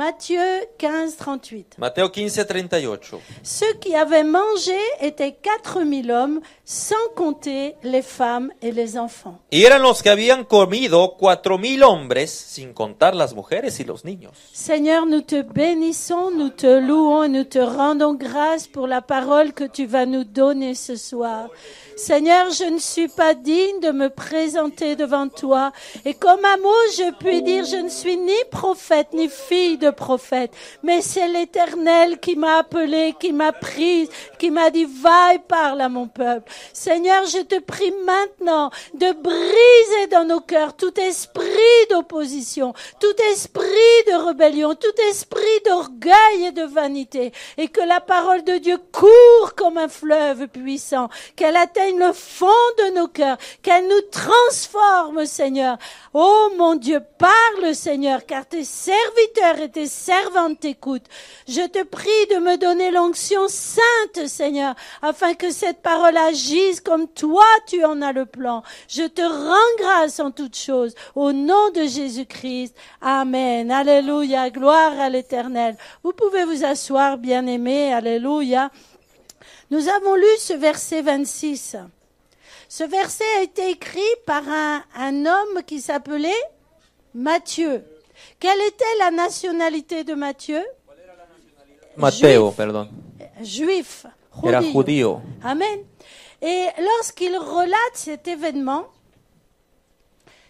Matthieu 15, 38. Ceux qui avaient mangé étaient 4000 hommes, sans compter les femmes et les enfants. Y eran los que habían comido 4000 hombres, sin contar las mujeres y los niños. Seigneur, nous te bénissons, nous te louons et nous te rendons grâce pour la parole que tu vas nous donner ce soir. Seigneur, je ne suis pas digne de me présenter devant toi. Et comme un mot, je puis dire, je ne suis ni prophète, ni fille de prophète, mais c'est l'éternel qui m'a appelé, qui m'a prise, qui m'a dit, va et parle à mon peuple. Seigneur, je te prie maintenant de briser dans nos cœurs tout esprit d'opposition, tout esprit de rébellion, tout esprit d'orgueil et de vanité, et que la parole de Dieu court comme un fleuve puissant, qu'elle atteigne le fond de nos cœurs, qu'elle nous transforme, Seigneur. Oh mon Dieu, parle, Seigneur, car tes serviteurs et tes servantes t'écoutent. Je te prie de me donner l'onction sainte, Seigneur, afin que cette parole agisse comme toi tu en as le plan. Je te rends grâce en toutes choses, au nom de Jésus-Christ. Amen. Alléluia. Gloire à l'Éternel. Vous pouvez vous asseoir, bien-aimés. Alléluia. Nous avons lu ce verset 26. Ce verset a été écrit par un, homme qui s'appelait Matthieu. Quelle était la nationalité de Matthieu Matteo, pardon. Juif. Era Amen. Et lorsqu'il relate cet événement,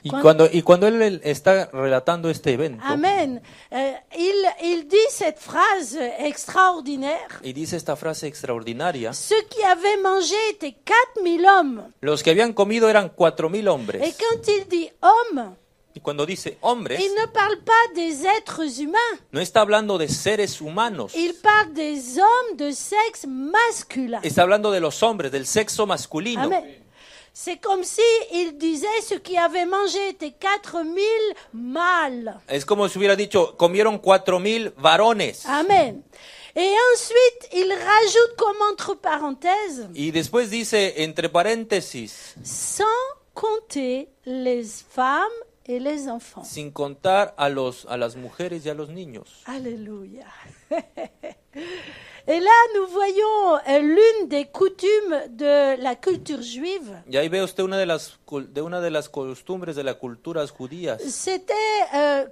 Y cuando, y cuando él está relatando este evento, amén Eh, il, il dit cette phrase extraordinaire. y dice esta frase extraordinaria, Que qui mangé étaient 4000 hommes. los que habían comido eran cuatro hombres. Et hombres. quand il dit hommes, Y cuando dice hombres, il ne parle pas des êtres humains. no está hablando de seres humanos, Il parle des hommes de sexe masculin. está hablando de los hombres, del sexo masculino. Amén. C'est comme si il disait ce qui avait mangé était 4000 mâles. Es como si hubiera dicho, comieron 4000 varones. Amen. Et ensuite, il rajoute comme entre parenthèses. Y después dice entre paréntesis. Sans compter les femmes et les enfants. Sin contar a los a las mujeres y a los niños. Alléluia. Et là, nous voyons euh, l'une des coutumes de la culture juive. de las C'était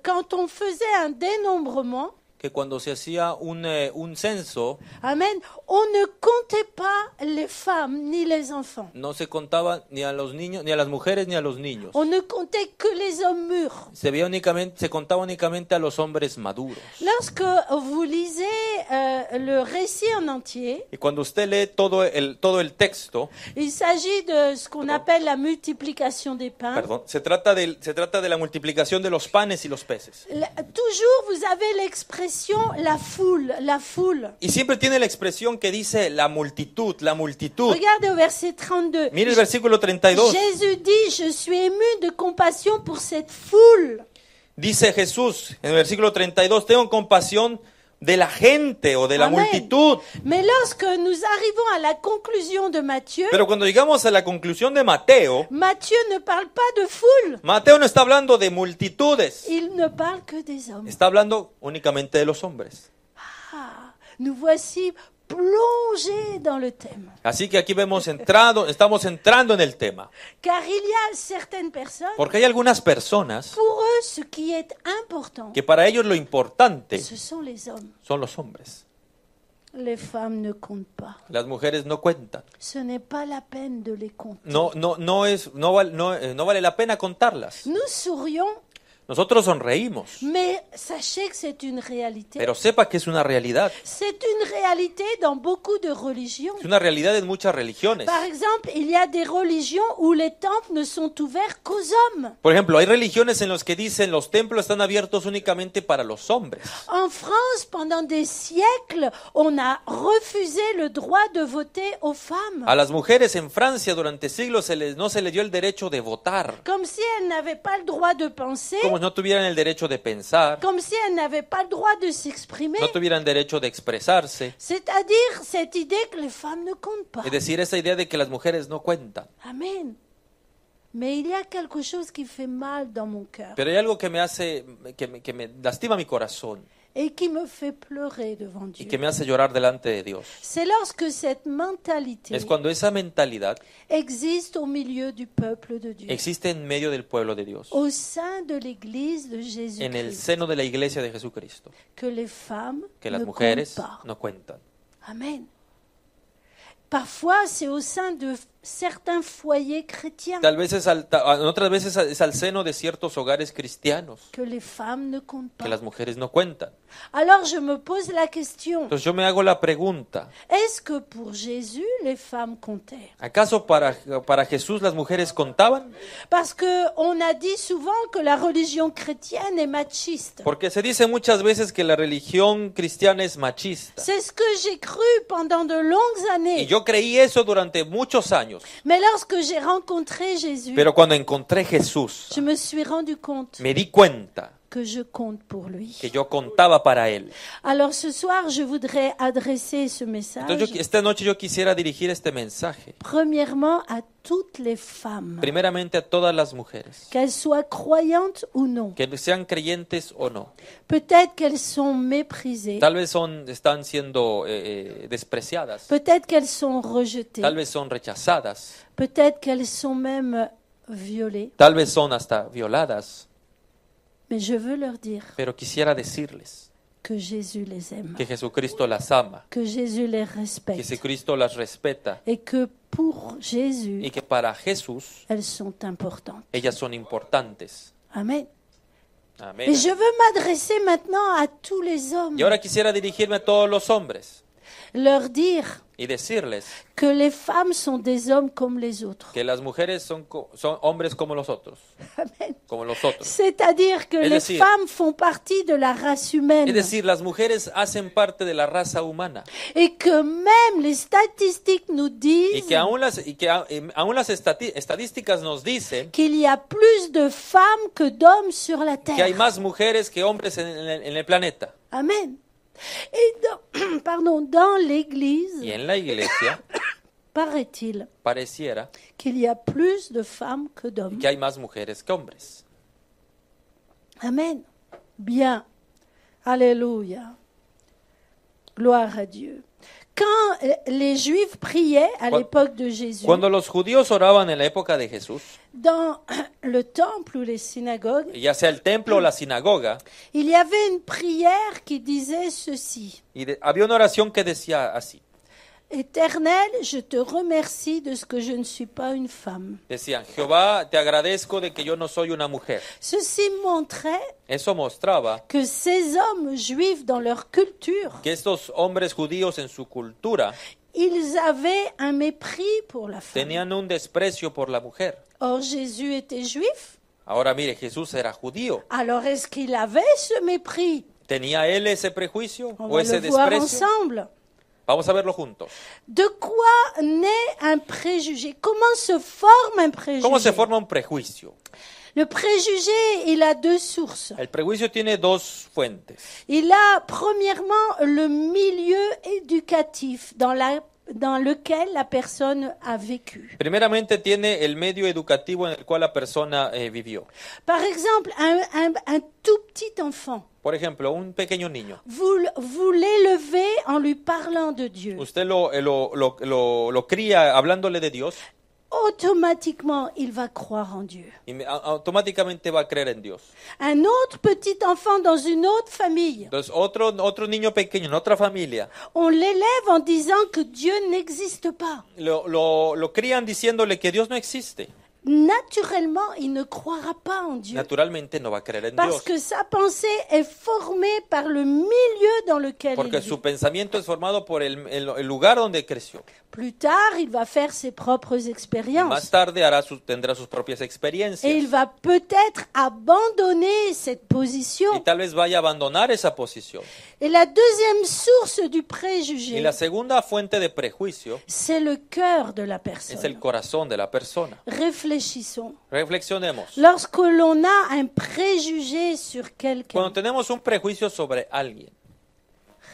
quand on faisait un dénombrement que cuando se hacía un, eh, un censo, Amen. On ne comptait pas les femmes ni les enfants. no se contaba ni a los niños, ni a las mujeres, ni a los niños. On ne comptait que les hommes mûrs. Se, veía únicamente, se contaba únicamente a los hombres maduros. Lorsque vous lisez euh, le récit en entier, Y cuando usted lee todo el, todo el texto, il s'agit de ce qu'on appelle la multiplication des pains. perdón, se trata, del, se trata de la multiplicación de los panes y los peces. toujours, vous avez l'expression expresión la foule, la foule. Y siempre tiene la expresión que dice la multitud, la multitud. Regarde verset 32. Mire el versículo 32. Jésus dit, je suis ému de compasión por cette foule. Dice Jesús en el versículo 32, tengo compasión de la gente o de la multitud. Pero cuando llegamos a la conclusión de Mateo, no de Mateo no está hablando de multitudes. Il Está hablando únicamente de los hombres. Ah, nous voici plongé dans le thème. Así que aquí vemos entrado, estamos entrando en el tema. Car il y a certaines personnes, Porque hay algunas personas pour eux, ce qui est important, que para ellos lo importante ce sont les hommes. son los hombres. Les femmes ne comptent pas. Las mujeres no cuentan. Ce n'est pas la peine de les compter. No, no, no, es, no, val, no, eh, no vale la pena contarlas. Nous sourions nosotros sonreímos. Mais sachez que c'est une réalité. Pero sepa que es una realidad. C'est une réalité dans beaucoup de religions. Es una realidad en muchas religiones. Par exemple, il y a des religions où les temples ne sont ouverts qu'aux hommes. Por ejemplo, hay religiones en los que dicen los templos están abiertos únicamente para los hombres. En France, pendant des siècles, on a refusé le droit de voter aux femmes. A las mujeres en Francia durante siglos se les, no se les dio el derecho de votar. Comme si elles n'avaient pas le droit de penser. Como digamos, no tuvieran el derecho de pensar, comme si elles n'avaient pas le droit de s'exprimer. no tuvieran derecho de expresarse. C'est-à-dire cette idée que les femmes ne comptent pas. Es decir, esa idea de que las mujeres no cuentan. Amén. Mais il y a quelque chose qui fait mal dans mon cœur. Pero hay algo que me hace, que me, que me lastima mi corazón. et qui me fait pleurer devant Dieu. y que me hace llorar delante de Dios. C'est lorsque cette mentalité Es cuando esa mentalidad existe au milieu du peuple de Dieu, existe en medio del pueblo de Dios, au sein de l'Église de en el seno de la iglesia de Jesucristo, que les femmes que las ne mujeres comptent pas. no cuentan. Amen. Parfois, c'est au sein de certains foyers chrétiens. Tal vez es al, ah, otras veces es al seno de ciertos hogares cristianos que les femmes ne comptent que las mujeres no cuentan. Alors je me pose la question, Entonces yo me hago la pregunta, est-ce que pour Jésus les femmes comptaient ¿acaso para, para Jesús las mujeres contaban? Parce que on a dit souvent que la religion chrétienne est machiste. Porque se dice muchas veces que la religión cristiana es machista. C'est ce que j'ai cru pendant de longues années. Y yo creí eso durante muchos años. Dios. Mais lorsque j'ai rencontré Jésus, Pero cuando encontré Jesús, je me suis rendu compte, me di cuenta que je compte pour lui. Que yo contaba para él. Alors ce soir, je voudrais adresser ce message. Entonces, yo, esta noche yo quisiera dirigir este mensaje. Premièrement à toutes les femmes. Primeramente a todas las mujeres. Qu'elles soient croyantes ou non. Que sean creyentes o no. Peut-être qu'elles sont méprisées. Tal vez son, están siendo eh, eh, despreciadas. Peut-être qu'elles sont rejetées. Tal vez son rechazadas. Peut-être qu'elles sont même violées. Tal vez son hasta violadas. Mais je veux leur dire Pero quisiera decirles que Jésus les aime, que Jesucristo las ama, que Jésus les respecte, que Jesucristo las respeta et que pour Jésus, y que para Jesús elles sont importantes. ellas son importantes. Amen. Amen. Et je veux m'adresser maintenant à tous les hommes. Y ahora quisiera dirigirme a todos los hombres leur dire y decirles que les femmes sont des hommes comme les autres. Que las mujeres son, son hombres como los otros. los C'est-à-dire que les femmes font partie de la race humaine. Es decir, las mujeres hacen parte de la raza humana. Et que même les statistiques nous disent y que aún las, y que aún estadísticas nos dicen qu'il y a plus de femmes que d'hommes sur la terre. Que hay más mujeres que hombres en el planeta. Amen. Et dans, pardon, dans l'église, y en la iglesia, paraît-il pareciera qu'il y a plus de femmes que d'hommes. que hay más mujeres que hombres. Amen. Bien. Alléluia. Gloire à Dieu quand les Juifs priaient à l'époque de Jésus, Cuando los judíos oraban en la época de Jesús, dans le temple ou les synagogues, ya sea el templo o la sinagoga, il y avait une prière qui disait ceci. y de- había una oración que decía así. Éternel, je te remercie de ce que je ne suis pas une femme. Decían, Jehová, te agradezco de que yo no soy una mujer. Ceci montrait Eso mostraba que ces hommes juifs dans leur culture, que estos hombres judíos en su cultura ils avaient un mépris pour la femme. tenían un desprecio por la mujer. Or Jésus était juif. Ahora mire, Jesús era judío. Alors est-ce qu'il avait ce mépris? ¿Tenía él ese prejuicio On o va ese le voir desprecio? ensemble. Vamos a verlo De quoi naît un préjugé Comment se forme un préjugé Comment se forme un Le préjugé, il a deux sources. Il a premièrement le milieu éducatif dans la dans lequel la personne a vécu. Primeramente tiene el medio educativo en el cual la persona eh, vivió. Par exemple, un, un, un, tout petit enfant. Por ejemplo, un pequeño niño. Vous, vous l'élevez en lui parlant de Dieu. Usted lo, eh, lo, lo, lo, cría hablándole de Dios automatiquement il va croire en Dieu. automatiquement va creer en Dios. Un autre petit enfant dans une autre famille. Dos otro, otro niño pequeño en otra familia. On l'élève en disant que Dieu n'existe pas. Lo, lo, lo crían diciéndole que Dios no existe. Naturellement, il ne croira pas en Dieu. Naturalmente no va creer en Parce que sa pensée est formée par le milieu dans lequel Porque il vit. Porque su pensamiento es formado por el, el, el lugar donde creció. Plus tard, il va faire ses propres expériences. Más tarde hará sus, tendrá sus propias experiencias. Et il va peut-être abandonner cette position. Y tal vez vaya a abandonar esa posición. Et la deuxième source du préjugé. Y la segunda fuente de prejuicio. C'est le cœur de la personne. Es el corazón de la persona. Réfléchissons. Reflexionemos. Lorsque l'on a un préjugé sur quelqu'un. Cuando tenemos un prejuicio sobre alguien.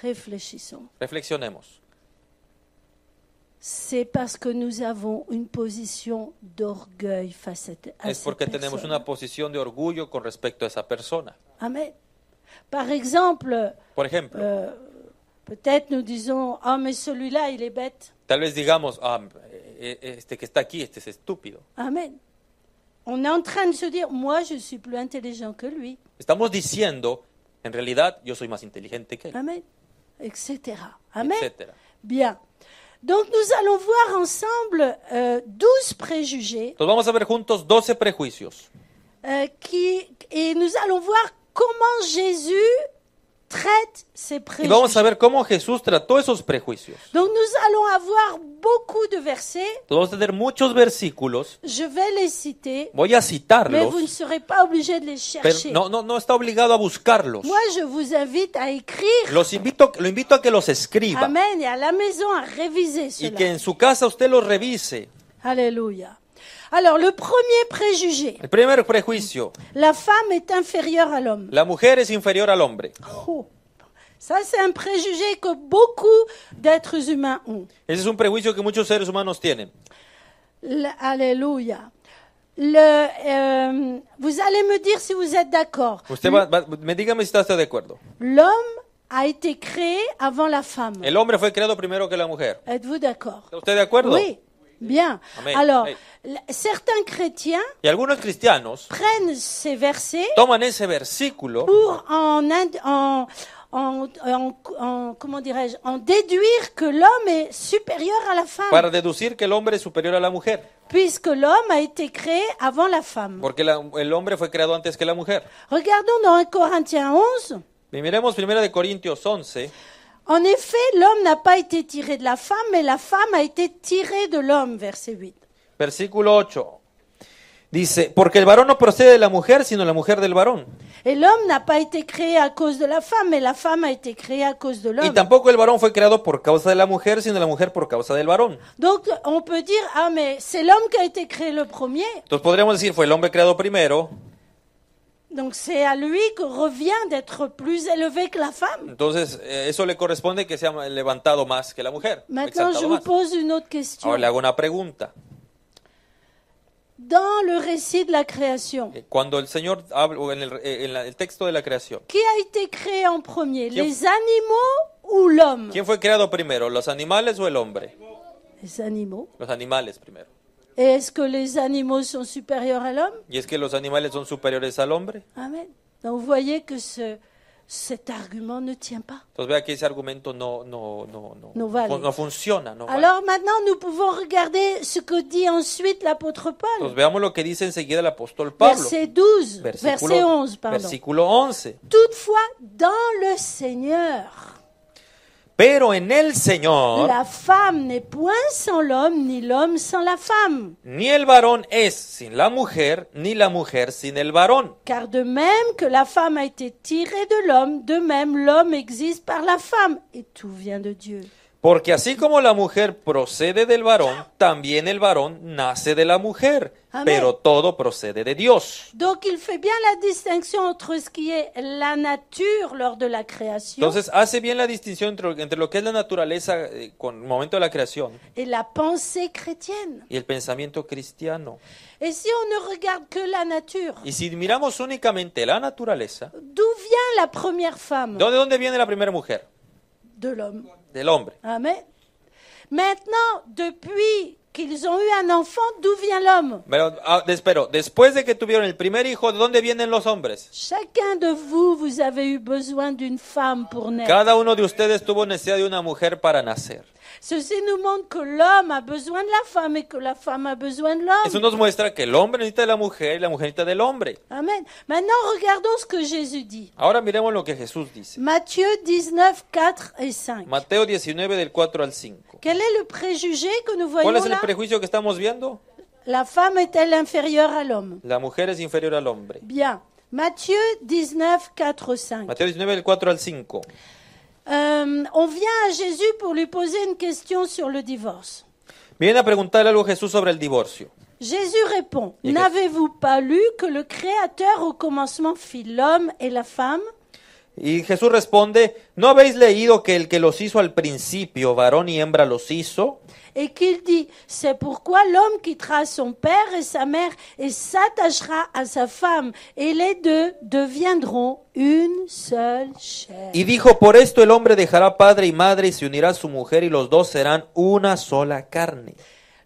Réfléchissons. Reflexionemos c'est parce que nous avons une position d'orgueil face à, à es porque cette tenemos personne. una posición de orgullo con respecto a esa persona. Amen. Par exemple, euh, peut-être nous disons ah mais celui-là il est bête. tal vez digamos, ah, e, e, este que está aquí, este es estúpido. Amen. On est en train de se dire moi je suis plus intelligent que lui. Estamos diciendo, en realidad yo soy más inteligente que él. Amen. Etc. Amen. Bien. Donc nous allons voir ensemble 12 euh, préjugés. Entonces vamos juntos 12 prejuicios. Euh, qui, et nous allons voir comment Jésus traite ces préjugés. Y vamos a ver cómo Jesús trató esos prejuicios. Donc nous allons avoir beaucoup de versets. Vamos a tener muchos versículos. Je vais les citer. Voy a citarlos. Mais vous ne serez pas obligé de les chercher. Pero no, no, no está obligado a buscarlos. Moi, je vous invite à écrire. Los invito, lo invito a que los escriba. Amen. Et à la maison à réviser cela. Y que en su casa usted los revise. Aleluya. Alors, le premier préjugé. El primer prejuicio. La femme est inférieure à l'homme. La mujer es inferior al hombre. Oh. Ça, c'est un préjugé que beaucoup d'êtres humains ont. Ese es un prejuicio que muchos seres humanos tienen. Alléluia. Le, euh, vous allez me dire si vous êtes d'accord. de L'homme a été créé avant la femme. El hombre fue creado primero que la mujer. Êtes-vous d'accord? de Oui. Bien. Alors, Hey. certains chrétiens Y algunos cristianos prennent ces versets toman ese versículo pour en, en, en- en- en- comment dirais-je, en déduire que l'homme est supérieur à la femme, para deducir que el hombre es superior a la mujer, puisque l'homme a été créé avant la femme. porque la- el hombre fue creado antes que la mujer. Regardons dans 1 Corinthiens 11, Y miremos 1 de Corintios 11, En effet, l'homme n'a pas été tiré de la femme, mais la femme a été tirée de l'homme, verset 8. Versículo 8. Dice, porque el varón no procede de la mujer, sino la mujer del varón. El hombre no ha sido creado causa de la femme, la mujer ha sido creada causa del hombre. Y tampoco el varón fue creado por causa de la mujer, sino la mujer por causa del varón. Donc on peut dire ah mais c'est l'homme qui a été créé le premier. Entonces podríamos decir fue el hombre creado primero. Donc c'est à lui que revient d'être plus élevé que la femme. Entonces, eh, eso le corresponde que sea levantado más que la mujer. Maintenant, je vous más. pose une autre question. Ahora le hago una pregunta. Dans le récit de la création. Eh, cuando el Señor habla en el, eh, en la, el texto de la creación. Qui a été créé en premier, les animaux ou l'homme? ¿Quién fue creado primero, los animales o el hombre? Les animaux. Los animales primero. Et Est-ce que les animaux sont supérieurs à l'homme? ¿Y es que los animales son superiores al hombre? Amen. Donc vous voyez que ce, cet argument ne tient pas. Entonces vea que ese argumento no, no, no, no, no, vale. no funciona. No Alors maintenant, nous pouvons regarder ce que dit ensuite l'apôtre Paul. Entonces veamos lo que dice enseguida el apóstol Pablo. Verset 12, verset 11, pardon. Versículo 11. Toutefois, dans le Seigneur. La femme n'est point sans l'homme, ni l'homme sans la femme. Ni el varón es sin la mujer, ni la mujer sin el Car de même que la femme a été tirée de l'homme, de même l'homme existe par la femme, et tout vient de Dieu. Porque así como la mujer procede del varón, también el varón nace de la mujer, pero todo procede de Dios. Donc il bien la distinction entre ce qui est la nature lors de la création. Entonces hace bien la distinción entre, lo que es la naturaleza eh, con el momento de la creación et la pensée chrétienne. y el pensamiento cristiano. Et si on que la nature, Y si miramos únicamente la naturaleza, la ¿de dónde viene la primera mujer? De l'homme. De l'ombre. Amen. Maintenant, depuis qu'ils ont eu un enfant, d'où vient l'homme Mais ah, después de que tuvieron el primer hijo, ¿de dónde vienen los hombres? Chacun de vous, vous avez eu besoin d'une femme pour naître. Cada uno de ustedes tuvo necesidad de una mujer para nacer. Ceci nous montre que l'homme a besoin de la femme et que la femme a besoin de l'homme. Eso nos muestra que el hombre necesita de la mujer y la mujer necesita del hombre. Amen. Maintenant, regardons ce que Jésus dit. Ahora miremos lo que Jesús dice. Matthieu 19, 4 et 5. Mateo 19, del 4 al 5. Quel est le préjugé que nous voyons là juicio que estamos viendo? La femme est-elle inférieure à l'homme? La mujer es inferior al hombre. Bien. Matthieu 19, 4, 5. Matthieu 19, 4 al 5. Euh, on vient à Jésus pour lui poser une question sur le divorce. Viene a preguntarle algo a Jesús sobre el divorcio. Jésus répond, n'avez-vous pas lu que le Créateur au commencement fit l'homme et la femme Y Jesús responde, ¿no habéis leído que el que los hizo al principio, varón y hembra los hizo? et qu'il dit, c'est pourquoi l'homme quittera son père et sa mère et s'attachera à sa femme et les deux deviendront une seule chair. Y dijo, por esto el hombre dejará padre y madre y se unirá a su mujer y los dos serán una sola carne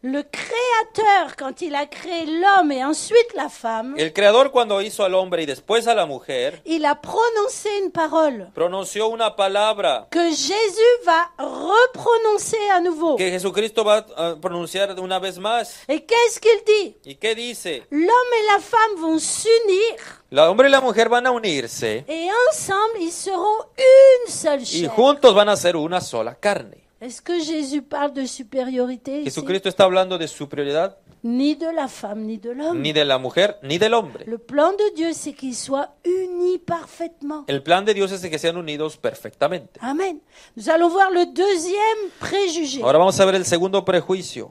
le créateur quand il a créé l'homme et ensuite la femme, el creador cuando hizo al hombre y después a la mujer, il a prononcé une parole pronunció una palabra que Jésus va reprononcer à nouveau. que Jesucristo va pronunciar una vez más. Et qu'est-ce qu'il dit ¿Y qué dice? L'homme et la femme vont s'unir L'homme et la mujer van a unirse et ensemble ils seront une seule y juntos van a ser una sola carne. Est-ce que Jésus parle de supériorité christ está hablando de superioridad. Ni de la femme, ni de l'homme. Ni de la mujer, ni del hombre. Le plan de Dieu, c'est qu'ils soient unis parfaitement. El plan de Dios es que sean unidos perfectamente. Amen. Nous allons voir le deuxième préjugé. Ahora vamos a ver el segundo prejuicio.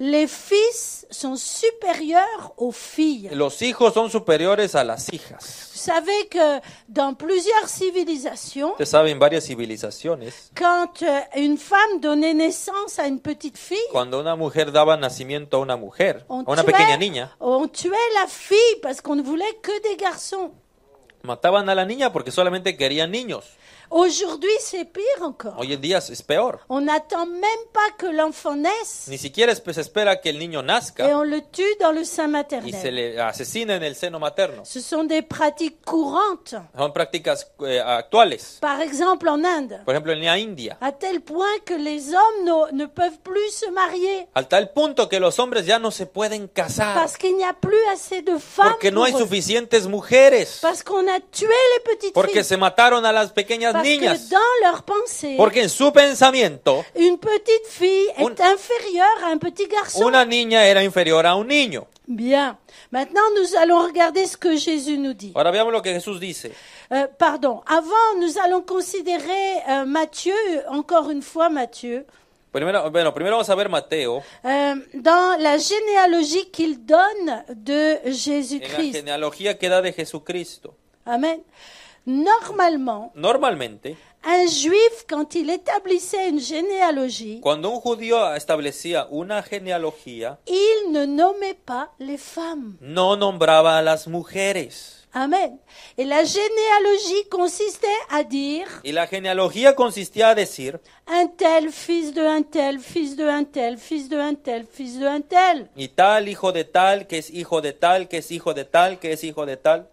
Les fils sont supérieurs aux filles. Los hijos son superiores a las hijas. Vous savez que dans plusieurs civilisations, Ustedes saben varias civilizaciones. quand euh, une femme donnait naissance à une petite fille, Cuando una mujer daba nacimiento a una mujer, a una pequeña niña, on tuait la fille parce qu'on ne voulait que des garçons. mataban a la niña porque solamente querían niños. Aujourd'hui, c'est pire encore. Hoy en día es peor. On n'attend même pas que l'enfant naisse. Ni siquiera se espera que el niño nazca. Et on le tue dans le sein maternel. Y se le asesina en el seno materno. Ce sont des pratiques courantes. Son prácticas eh, actuales. Par exemple en Inde. Por ejemplo en la India. À tel point que les hommes no, ne peuvent plus se marier. Al tal punto que los hombres ya no se pueden casar. Parce qu'il n'y a plus assez de femmes. Porque no hay eux. suficientes mujeres. Parce qu'on a tué les petites Porque filles. Porque se mataron a las pequeñas Parce niñas. dans leur pensée, porque en su pensamiento, une petite fille est inférieure à un petit garçon. Una niña era inferior a un niño. Bien. Maintenant, nous allons regarder ce que Jésus nous dit. Ahora veamos lo que Jesús dice. Euh, pardon. Avant, nous allons considérer euh, Matthieu, encore une fois Matthieu. Primero, bueno, primero vamos a ver Mateo. Euh, dans la généalogie qu'il donne de Jésus-Christ. En la généalogie que da de Jesucristo. Amen. Normalement, un juif, quand il établissait une généalogie, cuando un judío establecía una genealogía, il ne nommait pas les femmes. No nombraba a las mujeres. Amen. Et la généalogie consistait à dire. Et la généalogie consistait à decir, Un tel fils de un tel, fils de un tel, fils de un tel, fils de un tel. Y tal hijo de tal, que es hijo de tal, que es hijo de tal, que es hijo de tal.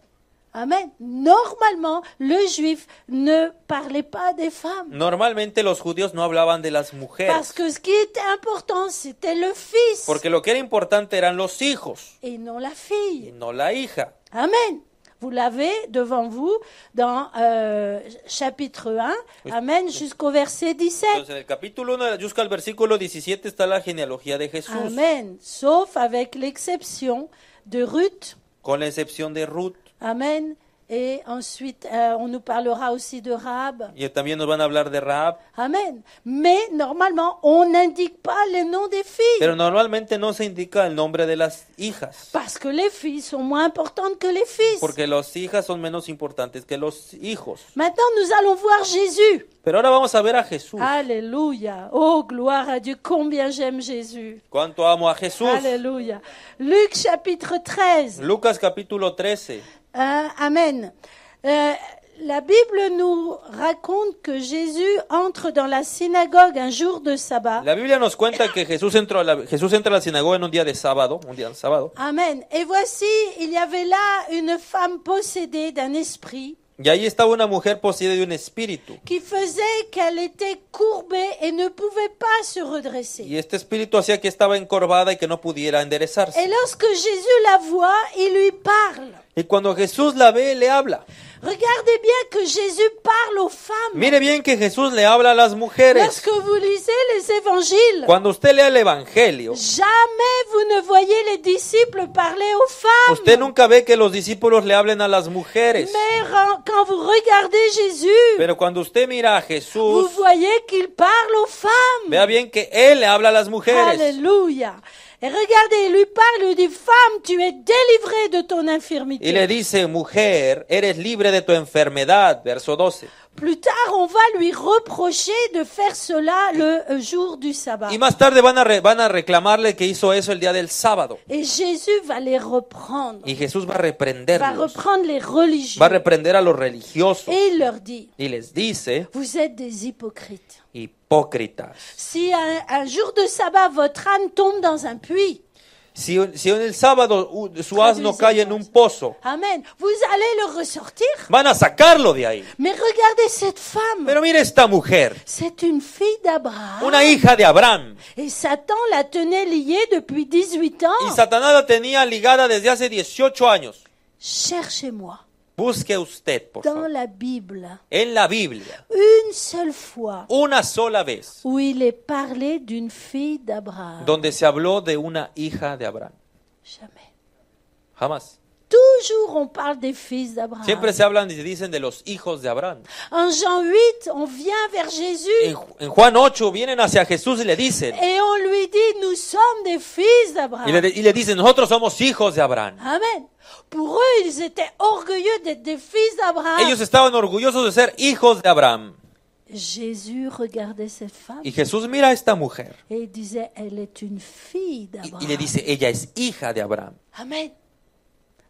Amen. Normalement, le juif ne parlait pas des femmes. Normalmente los judíos no de las Parce que ce qui était important, c'était le fils. Porque lo que era importante eran los hijos. Et non la fille. non la hija. Amen. Vous l'avez devant vous dans euh, chapitre 1, Amen, jusqu'au verset 17. Entonces, en el capítulo 1 jusqu'au versículo 17 está la genealogía de Jesús. Amen, sauf avec l'exception de Ruth. Con excepción de Ruth. Amen. Et ensuite, euh, on nous parlera aussi de Rab. Et también nos van a hablar de Rab. Amen. Mais normalement, on n'indique pas les noms des filles. Pero normalmente no se indica el nombre de las hijas. Parce que les filles sont moins importantes que les fils. Porque las hijas son menos importantes que los hijos. Maintenant, nous allons voir Jésus. Pero ahora vamos a ver a Jesús. Alléluia. Oh, gloire à Dieu. Combien j'aime Jésus. Cuánto amo a Jesús. Alléluia. Luc chapitre 13. Lucas capítulo 13. Euh, amen. Euh, la Bible nous raconte que Jésus entre dans la synagogue un jour de sabbat. La Bible nos cuenta que Jésus entre la, Jesús entra la sinagoga en un día de sábado, un día de sábado. Amen. Et voici, il y avait là une femme possédée d'un esprit. Y ahí estaba una mujer poseída de un espíritu. faisait était courbée ne pouvait Y este espíritu hacía que estaba encorvada y que no pudiera enderezarse. Jésus la voit, lui parle. Y cuando Jesús la ve, le habla. Regardez bien que Jésus parle aux femmes. Mire bien que Jesús le habla a las mujeres. Lorsque vous lisez les évangiles, Cuando usted lea el Evangelio, jamais vous ne voyez les disciples parler aux femmes. usted nunca ve que los discípulos le hablen a las mujeres. Mais quand vous regardez Jésus, Pero cuando usted mira a vous voyez qu'il parle aux femmes. vea bien que Él le habla a las mujeres. Alléluia. Et regardez, il lui parle, lui dit, femme, tu es délivrée de ton infirmité. il le dit mujer, eres libre de tu enfermedad, verso 12. Plus tard, on va lui reprocher de faire cela le euh, jour du sabbat. Y más tarde van a, van a reclamarle que hizo eso el día del sábado. Et Jésus va les reprendre. Y Jesús va a Va reprendre les religieux. Va a reprender a los religiosos. Et il leur dit. Y les dice. Vous êtes des hypocrites hipócritas. Si un, jour de sabbat votre âne tombe dans un puits, si, si en el sábado su asno cae en un pozo, Amen. Vous allez le ressortir. Van a sacarlo de ahí. Mais regardez cette femme. Pero mire esta mujer. C'est une fille d'Abraham. Una hija de Abraham. Et Satan la tenait liée depuis 18 ans. Y Satanás la tenía ligada desde hace 18 años. Cherchez-moi. Busque usted, por dans favor, la Bible en la Biblia, une seule fois una sola vez, où il est parlé d'une fille d'Abraham. donde se habló de una hija de Abraham. Jamais. Jamás. Toujours on parle des fils d'Abraham. Siempre se hablan y dicen de los hijos de Abraham. En Jean 8, on vient vers Jésus. En, Juan 8 vienen hacia Jesús y le dicen. Et on lui dit, nous sommes des fils d'Abraham. Y, le, y le dicen, nosotros somos hijos de Abraham. Amen. Pour eux, ils étaient orgueilleux d'être des fils d'Abraham. Ellos estaban orgullosos de ser hijos de Abraham. Jésus regardait cette femme. Y Jesús mira esta mujer. Et il disait, elle est une fille d'Abraham. Y, y le dice, ella es hija de Abraham. Amen.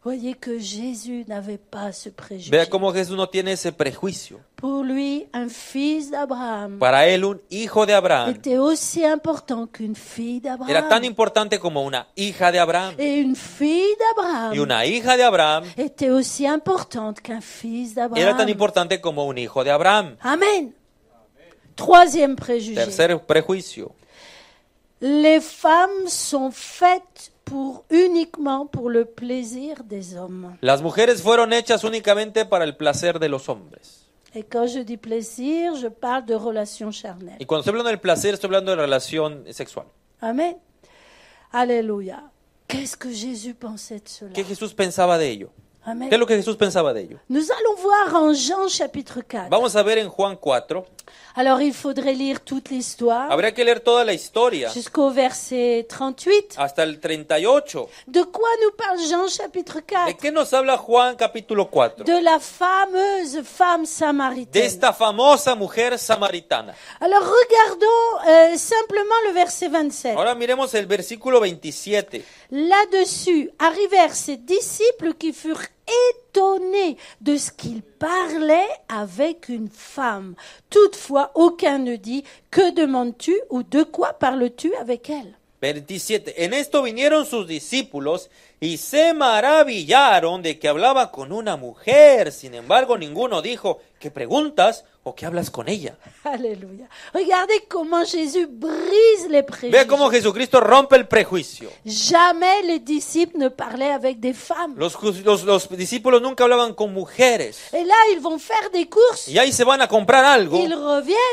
Voyez que Jésus n'avait pas ce préjugé. Vea cómo Jesús no tiene ese prejuicio. Pour lui, un fils d'Abraham Para él, un hijo de Abraham était aussi important qu'une fille d'Abraham. era tan importante como una hija de Abraham. Et une fille d'Abraham Y una hija de Abraham était aussi importante qu'un fils d'Abraham. era tan importante como un hijo de Abraham. Amen. Troisième préjugé. Tercer prejuicio. Les femmes sont faites pour uniquement pour le plaisir des hommes. Las mujeres fueron hechas únicamente para el placer de los hombres. Et quand je dis plaisir, je parle de relation charnelles. Y cuando estoy hablando del placer, estoy hablando de relación sexual. Amén. Alléluia. Qu'est-ce que Jésus pensait de cela? ¿Qué Jesús pensaba de ello? ¿Qué que Jesús pensaba de ello? Nous allons voir en Jean chapitre 4. Vamos a ver en Juan 4. Alors il faudrait lire toute l'histoire Habría que leer toda la historia jusqu'au verset 38. hasta el 38. De quoi nous parle Jean chapitre 4? ¿De 4 qué nos habla Juan capítulo 4? De la fameuse femme samaritaine. De esta famosa mujer samaritana. Alors regardons euh, simplement le verset 27. Ahora miremos el versículo 27. Là-dessus arrivèrent ses disciples qui furent étonné de ce qu'il parlait avec une femme. Toutefois, aucun ne dit que demandes-tu ou de quoi parles-tu avec elle. En esto vinieron sus discípulos y se maravillaron de que hablaba con una mujer. Sin embargo, ninguno dijo, ¿qué preguntas? o que hablas con ella. Aleluya. Regardez comment Jésus brise les Ve cómo Jesucristo rompe el prejuicio. Jamais les disciples ne parlaient avec des femmes. Los, los- los discípulos nunca hablaban con mujeres. Et là, ils vont faire des courses. Y ahí se van a comprar algo Ils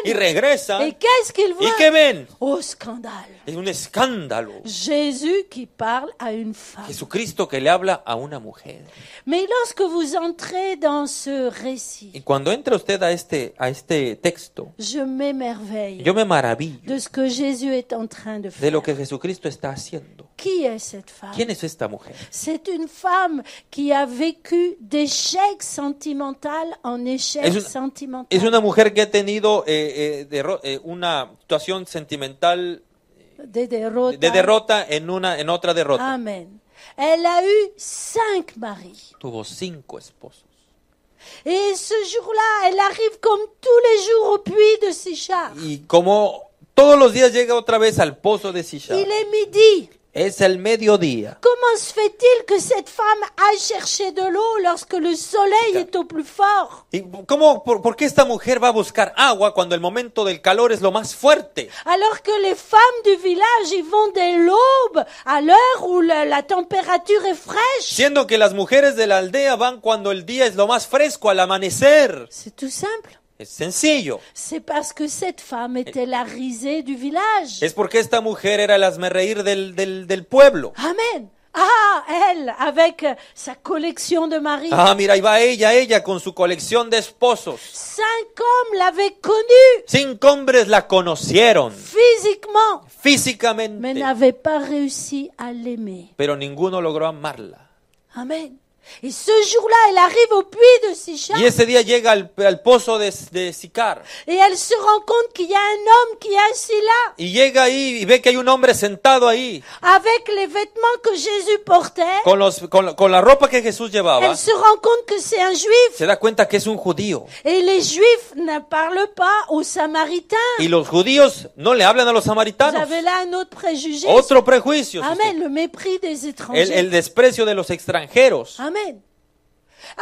y regresa regresan. Et qu'est-ce qu'ils ¿Y qué ven? Oh, scandale. Es un escándalo. Jésus qui parle à une femme. Jesucristo que le habla a una mujer. Mais lorsque vous entrez dans ce récit, Y cuando entra usted a este a este texto, je m'émerveille yo me maravillo de ce que Jésus est en train de faire. de lo que Jesucristo está haciendo. Qui est cette femme? ¿Quién es esta mujer? C'est une femme qui a vécu d'échec sentimental en échec es sentimental. Es una mujer que ha tenido eh, eh, de, eh, una situación sentimental de derrota. de derrota, en, una, en otra derrota. Amén. Elle a eu cinq maris. Tuvo cinco esposos. Et ce jour-là, elle arrive comme tous les jours au puits de Sichar. Y como todos los días llega otra vez al pozo de Sichar. Il est midi. Es el mediodía. Comment se fait-il que cette femme aille chercher de l'eau lorsque le soleil est au plus fort? ¿Y cómo, por, esta mujer va a buscar agua cuando el momento del calor es lo más fuerte? Alors que les femmes du village y vont dès l'aube, à l'heure où la, la température est fraîche. Siendo que las mujeres de la aldea van cuando el día es lo más fresco al amanecer. C'est tout simple. Es sencillo. C'est parce que cette femme eh. était la risée du village. Es porque esta mujer era el reír del, del, del pueblo. Amén. Ah, elle, avec sa collection de maris. Ah, mira, iba ella, ella, con su colección de esposos. Cinq hommes l'avaient connue. Cinco hombres la conocieron. Physiquement. Físicamente. Mais n'avait pas réussi à l'aimer. Pero ninguno logró amarla. Amén. Y ce jour-là, elle arrive au puits de Sichar. Y ese día llega al, al pozo de, de, Sicar. Y elle se rend compte qu'il y a un homme qui est assis là. Y llega ahí y ve que hay un hombre sentado ahí. Avec les vêtements que Jésus portait. Con, los, con, con la ropa que Jesús llevaba. Elle se rend compte que c'est un juif. Se da cuenta que es un judío. Et les juifs ne parlent pas aux samaritains. Y los judíos no le hablan a los samaritanos. J'avais là un autre préjugé. Otro prejuicio. Amen, le mépris des étrangers. El, el desprecio de los extranjeros. Amen.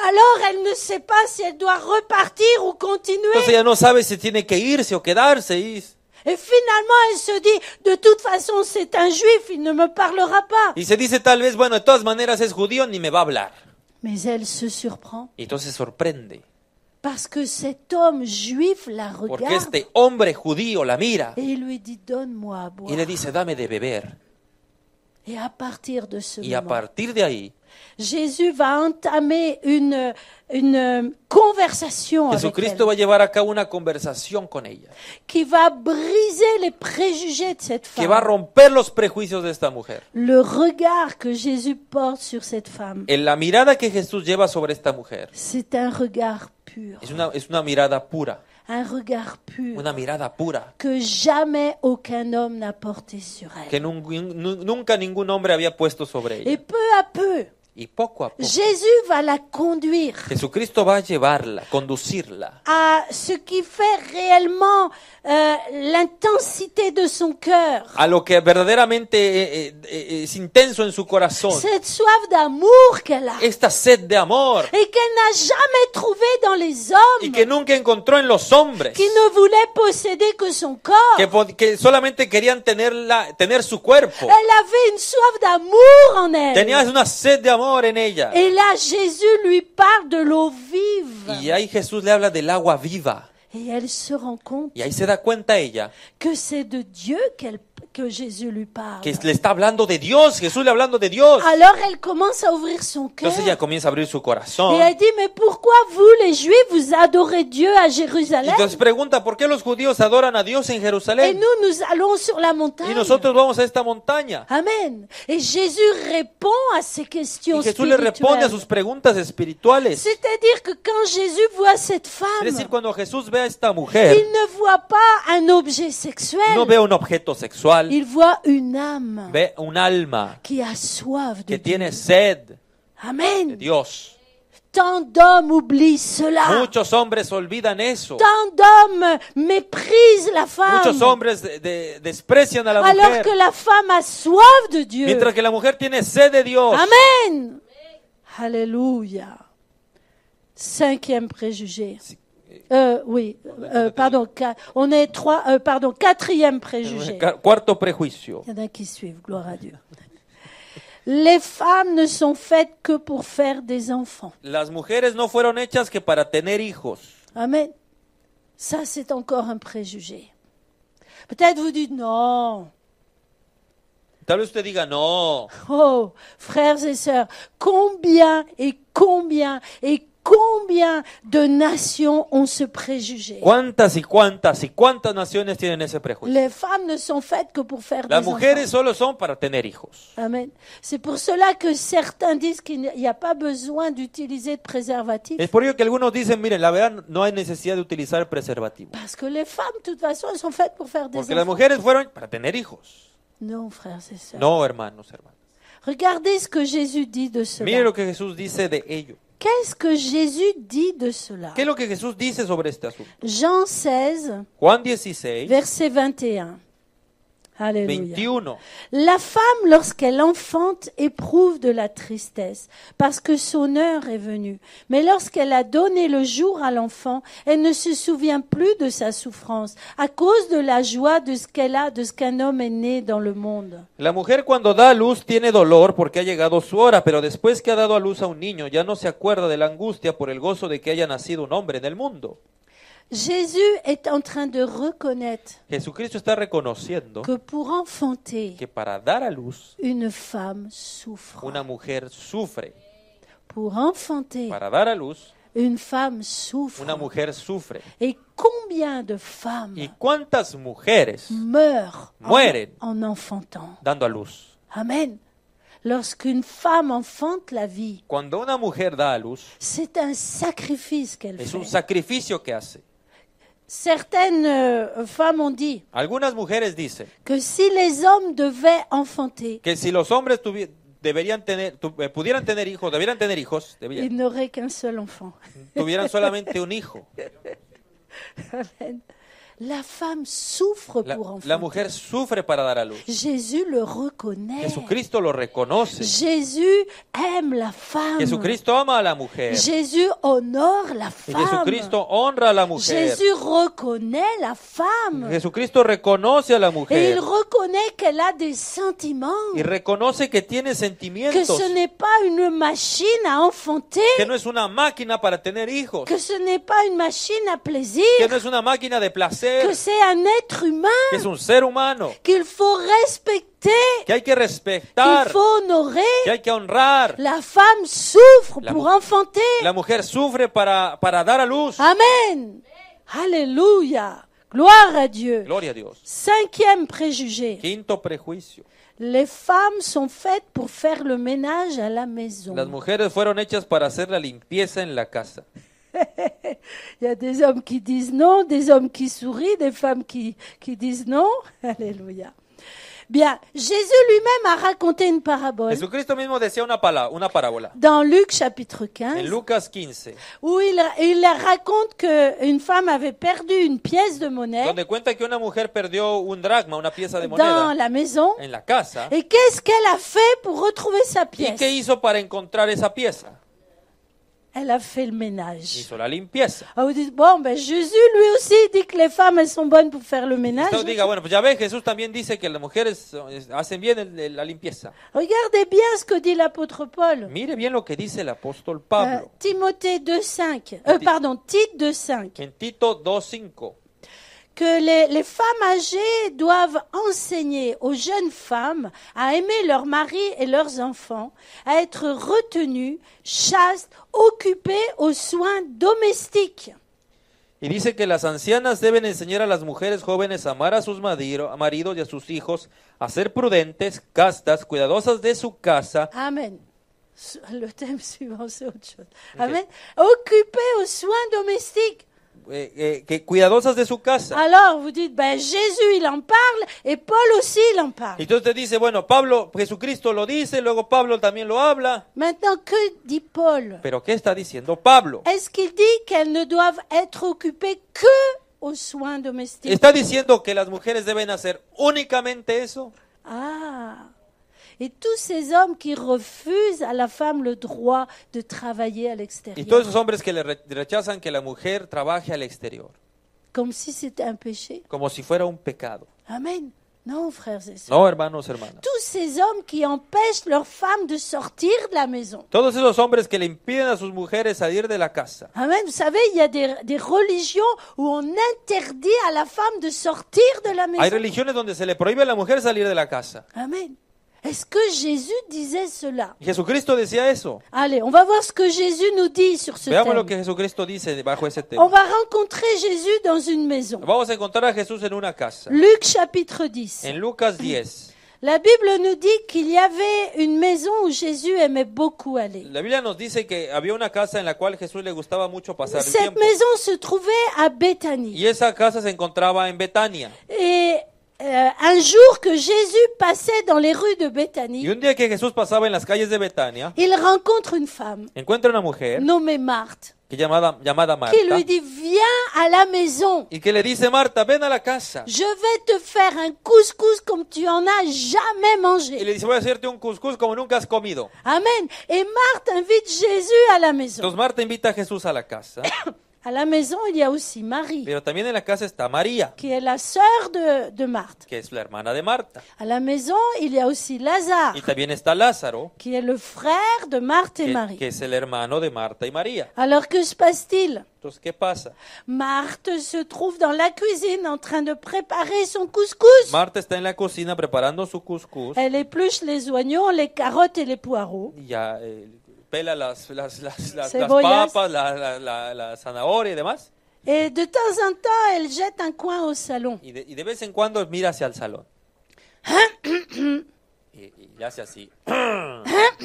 Alors elle ne sait pas si elle doit repartir ou continuer. Entonces ella no sabe si tiene que irse o quedarse. Et finalement, elle se dit, de toute façon, c'est un juif, il ne me parlera pas. Y se dit tal vez, bueno, de todas maneras es judío, ni me va a hablar. Mais elle se surprend. Y entonces sorprende. Parce que cet homme juif la regarde. Porque este hombre judío la mira. Et il lui dit, donne-moi à boire. Y le dice, dame de beber. Et à partir de ce moment. Y a partir de ahí. Jésus va entamer une, une conversation Jesucristo avec elle, va llevar a cabo una conversación con ella. Qui va briser les préjugés de cette femme. Que va romper los prejuicios de esta mujer. Le regard que Jésus porte sur cette femme. En la mirada que Jesús lleva sobre esta mujer. C'est un regard pur. Es una, es una mirada pura. Un regard pur. Una mirada pura. Que jamais aucun homme n'a porté sur elle. Que nunca ningún hombre había puesto sobre ella. Et peu à peu. Y Jésus va la conduire Jesucristo va a llevarla, conducirla à ce qui fait réellement euh, l'intensité de son cœur, a lo que verdaderamente eh, eh, eh, es intenso en su corazón. cette soif d'amour qu'elle a Esta sed de amor et qu'elle n'a jamais trouvé dans les hommes. y que nunca encontró en los hombres, qui ne voulait posséder que son corps. que, que solamente querían tenerla, tener su cuerpo. Elle avait une soif d'amour en elle. Tenía una sed de en ella. Et là, Jésus lui parle de l'eau vive. Y ahí Jesús le habla del agua viva. Et elle se rend compte y ahí se da cuenta ella que c'est de Dieu qu'elle que Jésus lui parle. Que le está hablando de Dios, Jesús le hablando de Dios. Alors elle commence à ouvrir son cœur. Entonces ella comienza a abrir su corazón. Et elle dit mais pourquoi vous les Juifs vous adorez Dieu à Jérusalem? Entonces pregunta por qué los judíos adoran a Dios en Jerusalén. Et nous nous allons sur la montagne. Y nosotros vamos a esta montaña. Amen. Et Jésus répond à ces questions. Y Jesús le responde a sus preguntas espirituales. C'est-à-dire que quand Jésus voit cette femme, es decir, cuando Jesús ve a esta mujer, il ne voit pas un objet sexuel. No ve un objeto sexual. Il voit une âme. Ve un alma qui a soif de que Dieu. tiene sed Amen. de Dios. Tant d'hommes oublient cela. Muchos hombres olvidan eso. Tant d'hommes méprisent la femme. Muchos hombres de- de- desprecian a la Alors mujer. que la femme a soif de Dieu. Mientras que la mujer tiene sed de Dios. Amen. Alléluia. Cinquième préjugé. Euh, oui, euh, pardon, on est trois, euh, pardon, quatrième préjugé. Quarto prejuicio. Il y en a qui suivent, gloire à Dieu. Les femmes ne sont faites que pour faire des enfants. Las mujeres no fueron hechas que para tener hijos. Amen. Ça, c'est encore un préjugé. Peut-être vous dites non. Tal vez usted diga non. Oh, frères et sœurs, combien et combien et combien Combien de nations ont ce préjugé? ¿Cuántas y cuántas y cuántas naciones tienen ese prejuicio? Les femmes ne sont faites que pour faire Las des mujeres enfants. solo son para tener hijos. Amen. C'est pour cela que certains disent qu'il n'y a pas besoin d'utiliser de préservatif. Es por ello que algunos dicen, miren, la verdad no hay necesidad de utilizar preservativo. Parce que les femmes, de toute façon, elles sont faites pour faire des Porque las mujeres fueron para tener hijos. Non, frères et sœurs. No, hermanos, hermanas. Regardez ce que Jésus dit de cela. Miren lo que Jesús dice de ello. Qu'est-ce que Jésus dit de cela? Jean 16, verset 21. La femme, lorsqu'elle enfante, éprouve de la tristesse parce que son heure est venue. Mais lorsqu'elle a donné le jour à l'enfant, elle ne se souvient plus de sa souffrance à cause de la joie de ce qu'elle a, de ce qu'un homme est né dans le monde. La mujer cuando da a luz tiene dolor porque ha llegado su hora, pero después que ha dado a luz a un niño ya no se acuerda de la angustia por el gozo de que haya nacido un hombre en el mundo. Jésus est en train de reconnaître Jesucristo está reconociendo que pour enfanter que para dar a luz une femme souffre. Una mujer sufre. Pour enfanter para dar a luz une femme souffre. Una mujer sufre. Et combien de femmes y cuántas mujeres meurent mueren en, en enfantant. Dando a luz. Amen. Lorsqu'une femme enfante la vie, cuando una mujer da luz, c'est un sacrifice qu'elle fait. Es un sacrificio que hace. Certaines euh, femmes ont dit Algunas mujeres dicen que si les hommes devaient enfanter, que si los hombres deberían tener, eh, pudieran tener hijos, debieran tener hijos, debían- ils n'auraient qu'un seul enfant. tuvieran solamente un hijo. Amen. La femme souffre la, pour enfanter. La mujer sufre para dar a luz. Jésus le reconnaît. Jesucristo lo reconoce. Jésus aime la femme. Jesucristo ama a la mujer. Jésus honore la femme. Jesucristo honra a la mujer. Jésus reconnaît la femme. Jesucristo reconoce a la mujer. Et il reconnaît qu'elle a des sentiments. Y reconoce que tiene sentimientos. Que ce n'est pas une machine à enfanter. Que no es una máquina para tener hijos. Que ce n'est pas une machine à plaisir. Que no es una máquina de placer. Que c'est un être humain. Que es un ser humano. Qu'il faut respecter. Que hay que respetar. Qu'il faut honorer. Que hay que honrar. La femme souffre pour enfanter. La mujer sufre para, para dar a luz. Amen. Alléluia. Gloire à Dieu. Gloria a Dios. Cinquième préjugé. Quinto prejuicio. Les femmes sont faites pour faire le ménage à la maison. Las mujeres fueron hechas para hacer la limpieza en la casa. Il y a des hommes qui disent non, des hommes qui sourient, des femmes qui, qui disent non. Alléluia. Bien, Jésus lui-même a raconté une parabole. Cristo mismo decía una, pala, una parábola. Dans Luc chapitre 15. En Lucas 15. Où il, il raconte que une femme avait perdu une pièce de monnaie. Donde cuenta que una mujer perdió un dracma, una pieza de moneda. Dans la maison. En la casa. Et qu'est-ce qu'elle a fait pour retrouver sa pièce? ¿Y qué hizo para encontrar esa pieza? elle a fait le ménage. Hizo la limpieza. Ah, vous dites, bon, ben Jésus lui aussi dit que les femmes elles sont bonnes pour faire le ménage. Usted diga, bueno, pues ya ve, Jesús también dice que las mujeres hacen bien el- el- la limpieza. Regardez bien ce que dit l'apôtre Paul. Mire bien lo que dice el apóstol Pablo. Pablo euh, Timothée 2.5. Euh, pardon, Tite 2.5. en Tito 2.5 que les, femmes âgées doivent enseigner aux jeunes femmes à aimer leurs maris et leurs enfants, à être retenues, chastes, occupées aux soins domestiques. il dit que las ancianas deben enseñar a las mujeres jóvenes a amar a sus maridos y a sus hijos, a ser prudentes, castas, cuidadosas de su casa. Amen. Le thème suivant, c'est autre chose. Amen. Occupées aux soins domestiques. eh, eh, cuidadosas de su casa. Alors vous dites, ben Jésus il en parle et Paul aussi il en parle. Y entonces te dice, bueno, Pablo, Jesucristo lo dice, luego Pablo también lo habla. Maintenant, que dit Paul Pero ¿qué está diciendo Pablo? Est-ce qu'il dit qu'elles ne doivent être occupées que aux soins domestiques Está diciendo que las mujeres deben hacer únicamente eso. Ah, Et tous ces hommes qui refusent à la femme le droit de travailler à l'extérieur. Et tous ces hommes qui rechassent que la mujer travaille à l'extérieur. Comme si c'était un péché. Comme si fuera un pecado. Amen. Non, frères et sœurs. Non, hermanos, hermanas. Tous ces hommes qui empêchent leurs femmes de sortir de la maison. Todos esos hombres que le impiden a sus mujeres salir de la casa. Amen. Vous savez, il y a des, des religions où on interdit à la femme de sortir de la maison. Hay religiones donde se le prohíbe a la mujer salir de la casa. Amen. Est-ce que Jésus disait cela? Jesucristo decía eso. Allez, on va voir ce que Jésus nous dit sur ce Veamos thème. lo que Jesucristo dice bajo ese tema. On va rencontrer Jésus dans une maison. Vamos a encontrar a Jesús en una casa. Luc chapitre 10. En Lucas 10. La Bible nous dit qu'il y avait une maison où Jésus aimait beaucoup aller. La Bible nous dit que había una casa en la cual Jesús le gustaba mucho pasar el Cette maison se trouvait à Bethanie. Y esa casa se encontraba en Betania. Et euh, un jour que Jésus passait dans les rues de Béthanie, y un día que Jesús pasaba en las calles de Betania, il rencontre une femme encuentra una mujer nommée Marthe. Que llamada, llamada Marta, qui lui dit viens à la maison. Y que le dice Marta, ven a la casa. Je vais te faire un couscous comme tu en as jamais mangé. Y le dice voy a hacerte un couscous como nunca has comido. Amen. Et Marta invite Jésus à la maison. Entonces Marta invita a Jesús a la casa. À la maison, il y a aussi Marie. Pero también en la casa está María, Qui est la sœur de, de Marta. que es la hermana de Marta. À la maison, il y a aussi Lazare. Y también está Lázaro, Qui est le frère de Marthe et María. que es el hermano de Marta y María. Alors que se passe-t-il Entonces, ¿qué pasa? Marthe se trouve dans la cuisine en train de préparer son couscous. Marta está en la cocina preparando su couscous. Elle épluche les oignons, les carottes et les poireaux. Y ya eh, pela las, las, las, las papas, la, la, la zanahoria y demás. Et eh, de temps en temps, elle jette un coin au salon. Y de, y de vez en cuando mira hacia el salón. y, y hace así.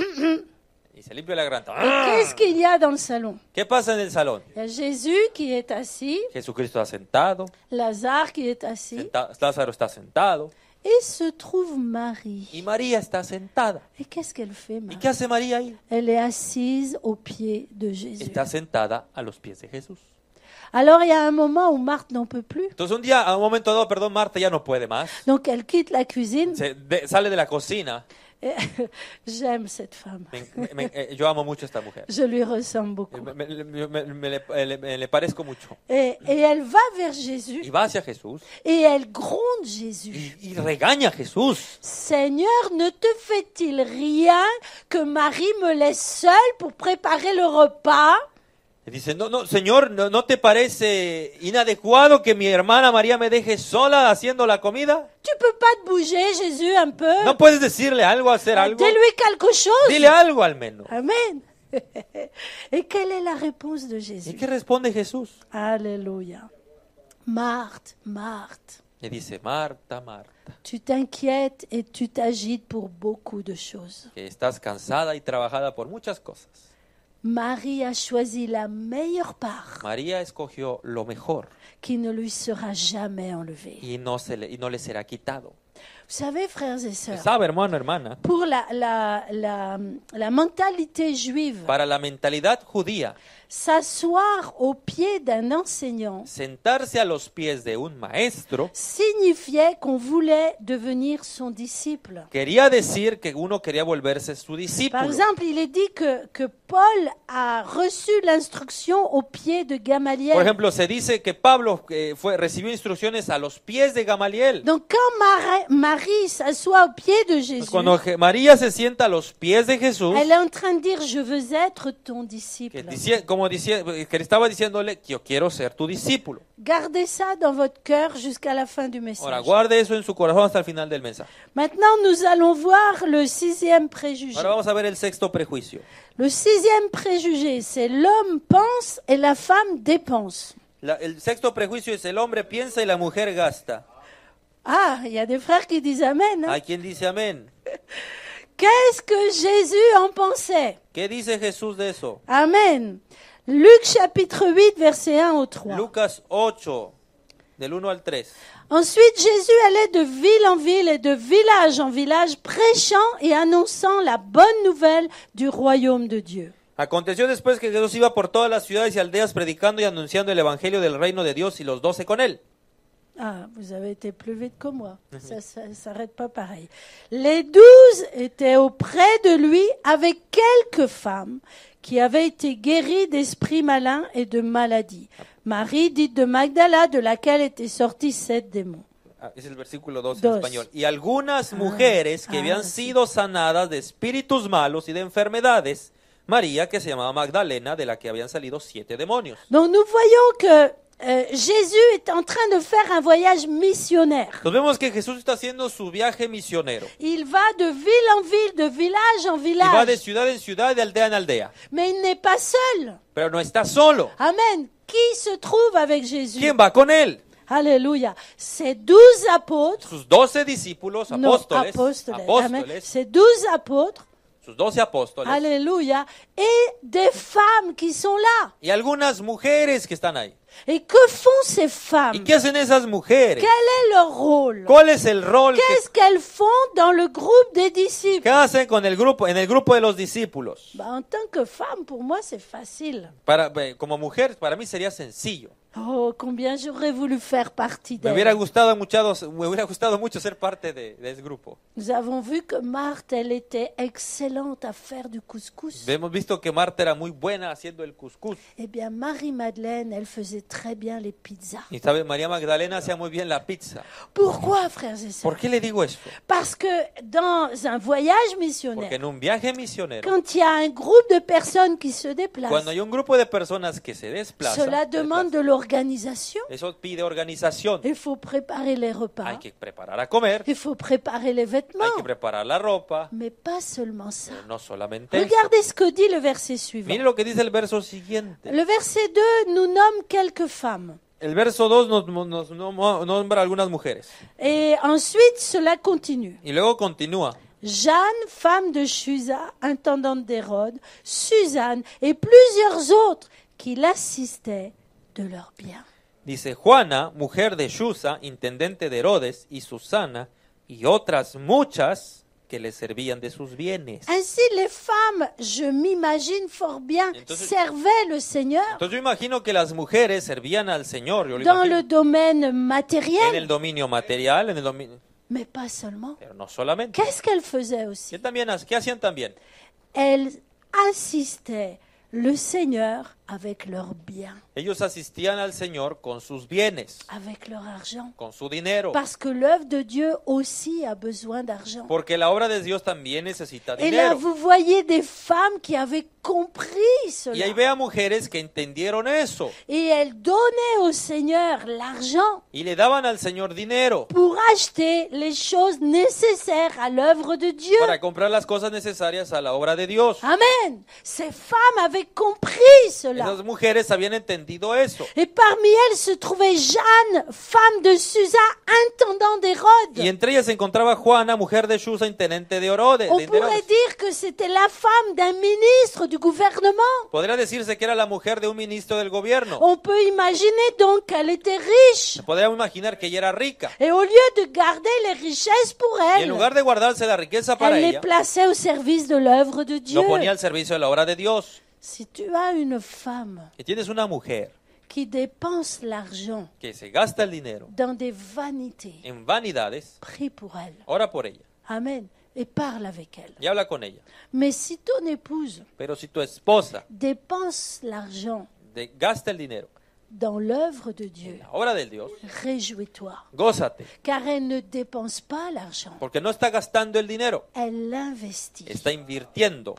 y se limpia la garganta. Qu'est-ce qu'il y a dans le salon ¿Qué pasa en el salón? Il y a Jésus qui est assis, Jesucristo está sentado. Lázaro qui est assis, Senta- Lázaro está sentado. Et se trouve Marie. Y María está sentada. Et qu'est-ce qu'elle fait, Marie? ¿Y qué hace María ahí? Elle est assise aux pieds de Jésus. Está sentada a los pies de Jesús. Alors il y a un moment où Marthe n'en peut plus. Entonces un día, a un momento dado, perdón, Marta ya no puede más. Donc elle quitte la cuisine. Se de, sale de la cocina. J'aime cette femme. Eh, Je lui ressemble beaucoup. Et, elle va vers Jésus. va Et elle gronde Jésus. Il Seigneur, ne te fait-il rien que Marie me laisse seule pour préparer le repas? dice, no, no, Señor, ¿no, ¿no, te parece inadecuado que mi hermana María me deje sola haciendo la comida? Tu bouger, un ¿No puedes decirle algo, hacer ah, algo? Dile algo al menos. Amén. ¿Y la de ¿Y qué responde Jesús? Aleluya. Marta Marta le dice, Marta, Marta. Tu t'inquiètes et tu t'agites por beaucoup de choses. Que estás cansada y trabajada por muchas cosas. Marie a choisi la meilleure part María escogió lo mejor qui ne lui sera jamais enlevé. y no, se le, y no le será quitado. Vous savez, frères et sœurs, ¿Sabe, hermano, hermana? pour la, la, la, la mentalité juive, Para la mentalidad judía, S'asseoir au pied d'un enseignant. Sentarse a los pies de maestro. Signifiait qu'on voulait devenir son disciple. Quería decir que uno quería volverse su discípulo. Par exemple, il est dit que, que Paul a reçu l'instruction au pied de Gamaliel. Por ejemplo, se dice que Pablo eh, fue, recibió instrucciones a los pies de Gamaliel. Donc quand Marie s'assoit au pied de Jésus. Cuando María se sienta a los pies de Jesús. Elle est en train de dire je veux être ton disciple. Que, como que estaba diciéndole, yo quiero ser tu discípulo. Gardez ça dans votre cœur jusqu'à la fin du message. Ahora, guarde eso en su corazón hasta el final del mensaje. Maintenant, nous allons voir le sixième préjugé. Ahora vamos a ver el sexto prejuicio. Le sixième préjugé, c'est l'homme pense et la femme dépense. La, el sexto prejuicio es el hombre piensa y la mujer gasta. Ah, il y a des frères qui disent Amen. Hein. Hay quien dice Amén. Qu'est-ce que Jésus en pensait? ¿Qué dice Jesús de eso? Amen. Luc chapitre 8, verset 1 au 3. Lucas 8, del 1 al 3. Ensuite, Jésus allait de ville en ville et de village en village, prêchant et annonçant la bonne nouvelle du royaume de Dieu. Aconteció después que Jesús iba por todas las ciudades y aldeas predicando y anunciando el evangelio del reino de Dios y los doce con él. Ah, vous avez été plus vite que moi. Ça ne s'arrête pas pareil. Les douze étaient auprès de lui avec quelques femmes qui avaient été guéries d'esprits malins et de maladies. Marie, dite de Magdala, de laquelle étaient sortis sept démons. Ah, le versículo 12 en espagnol. español. Y algunas ah. mujeres que ah, habían sido sanadas de espíritus malos y de enfermedades. María, que se llamaba Magdalena, de la que habían salido siete demonios. Donc nous voyons que euh, Jésus est en train de faire un voyage missionnaire. Nous vemos que Jesús está haciendo su viaje misionero. Il va de ville en ville, de village en Il va de ciudad en ciudad, de aldea en aldea. Mais il n'est pas seul. Pero no está solo. Amen. Qui se trouve avec Jésus ¿Quién va con él? Alléluia. Ces douze apôtres, Sus doce discípulos, apóstoles, apóstoles, apóstoles, Ces douze apôtres, sus doce apóstoles alléluia, et des femmes qui sont là. y algunas mujeres que están ahí. Et que font ces femmes? ¿Y qué hacen esas mujeres? ¿Cuál es leur rôle? ¿Cuál es el rol? quest que qu'elles font dans le groupe des disciples? ¿Qué hacen con el grupo en el grupo de los discípulos? Bah, en tant que femme, pour moi, c'est facile. Para como mujer, para mí sería sencillo. Oh, combien j'aurais voulu faire partie Me hubiera, gustado mucho, me hubiera gustado mucho ser parte de, de ese grupo. Nous avons vu que Marthe, elle était excellente à faire du couscous. Hemos visto que Marta era muy buena haciendo el cuscús. Eh bien, Marie-Madeleine, elle faisait très bien les pizzas. Y sabe, María Magdalena hacía muy bien la pizza. Pourquoi, frères et sœurs ¿Por qué le digo esto? Parce que dans un voyage missionnaire. Porque missionnaire, en un viaje misionero, quand il y a un groupe de personnes qui se déplacent, cuando hay un grupo de personas que se desplazan, cela demande de organisation. Eso pide organización. Il faut préparer les repas. Hay que preparar a comer. Il faut préparer les vêtements. Hay que preparar la ropa. Mais pas seulement ça. Pero no solamente Regardez eso. ce que dit le verset suivant. Mire lo que dice el verso siguiente. Le verset 2 nous nomme quelques femmes. El verso 2 nos, nos, nos, nombra algunas mujeres. Et ensuite, cela continue. Y luego continúa. Jeanne, femme de Chusa, intendante d'Hérode, Suzanne et plusieurs autres qui l'assistaient de leurs biens. Dice Juana, mujer de Shusa, intendente de Herodes, y Susana, y otras muchas que le servían de sus bienes. Ainsi, les femmes, je m'imagine fort bien, servaient le Seigneur. Entonces, yo imagino que las mujeres servían al Señor. dans le domaine matériel. En le dominio matériel, Mais pas seulement. Pero no solamente. Qu'est-ce qu'elles faisaient aussi? ¿Qué, también, Elles assistaient le Seigneur avec leurs biens. Ellos asistían al Señor con sus bienes, avec leur argent, con su dinero, parce que l'œuvre de Dieu aussi a besoin d'argent. porque la obra de Dios también necesita Et là, vous voyez des femmes qui avaient compris Y cela. ahí ve a mujeres que entendieron eso Et elles donnaient au Seigneur l'argent y le daban al Señor dinero pour acheter les choses nécessaires à l'œuvre de Dieu. para comprar las cosas necesarias a la obra de Dios. Amen. Ces femmes avaient compris cela Esas mujeres habían entendido eso. Et parmi elles se trouvait Jeanne, femme de Susa, intendant d'Hérode. Y entre ellas se encontraba Juana, mujer de Susa, intendente de Herodes. On de pourrait dire que c'était la femme d'un ministre du gouvernement. Podría decirse que era la mujer de un ministro del gobierno. On peut imaginer donc qu'elle était riche. Podríamos imaginar que ella era rica. Et au lieu de garder les richesses pour elle, y en lugar de guardarse la riqueza para elle ella, les plaçait au service de l'œuvre de Dieu. Lo ponía al servicio de la obra de Dios. Si tu as une femme que tienes una mujer qui dépense l'argent que se gasta el dinero dans des vanités, en vanidades, prie pour elle. Ora por ella. Amen. Et parle avec elle. Y habla con ella. Mais si ton épouse Pero si tu esposa dépense l'argent, de, gasta el dinero dans l'œuvre de Dieu. Réjouis-toi. Car elle ne dépense pas l'argent. Elle l'investit.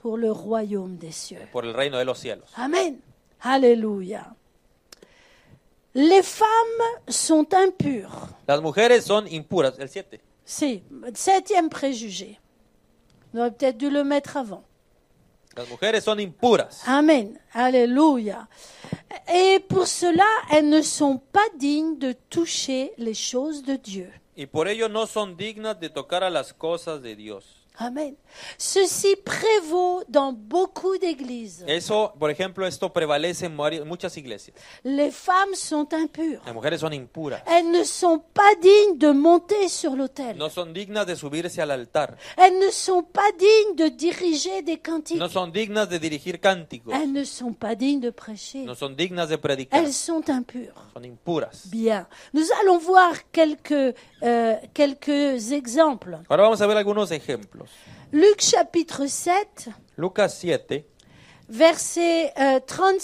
Pour le royaume des cieux. Amen. Alléluia. Les femmes sont impures. Las mujeres son impuras. El Si, septième préjugé. On aurait peut-être dû le mettre avant. Las mujeres son impuras. Amen. Alléluia. Et pour cela, elles ne sont pas dignes de toucher les choses de Dieu. Y por ello no son dignas de tocar a las cosas de Dios. Amen. Ceci prévaut dans beaucoup d'églises. Eso, por ejemplo, esto prevalece en muchas iglesias. Les femmes sont impures. Las mujeres son impuras. Elles ne sont pas dignes de monter sur l'autel. No son dignas de subirse al altar. Elles ne sont pas dignes de diriger des cantiques. No son dignas de dirigir cánticos. Elles ne sont pas dignes de prêcher. No son dignas de predicar. Elles sont impures. Son impuras. Bien. Nous allons voir quelques, euh, quelques exemples. Ahora vamos a ver algunos ejemplos. Luc chapitre 7. Lucas 7. Verset euh, 30,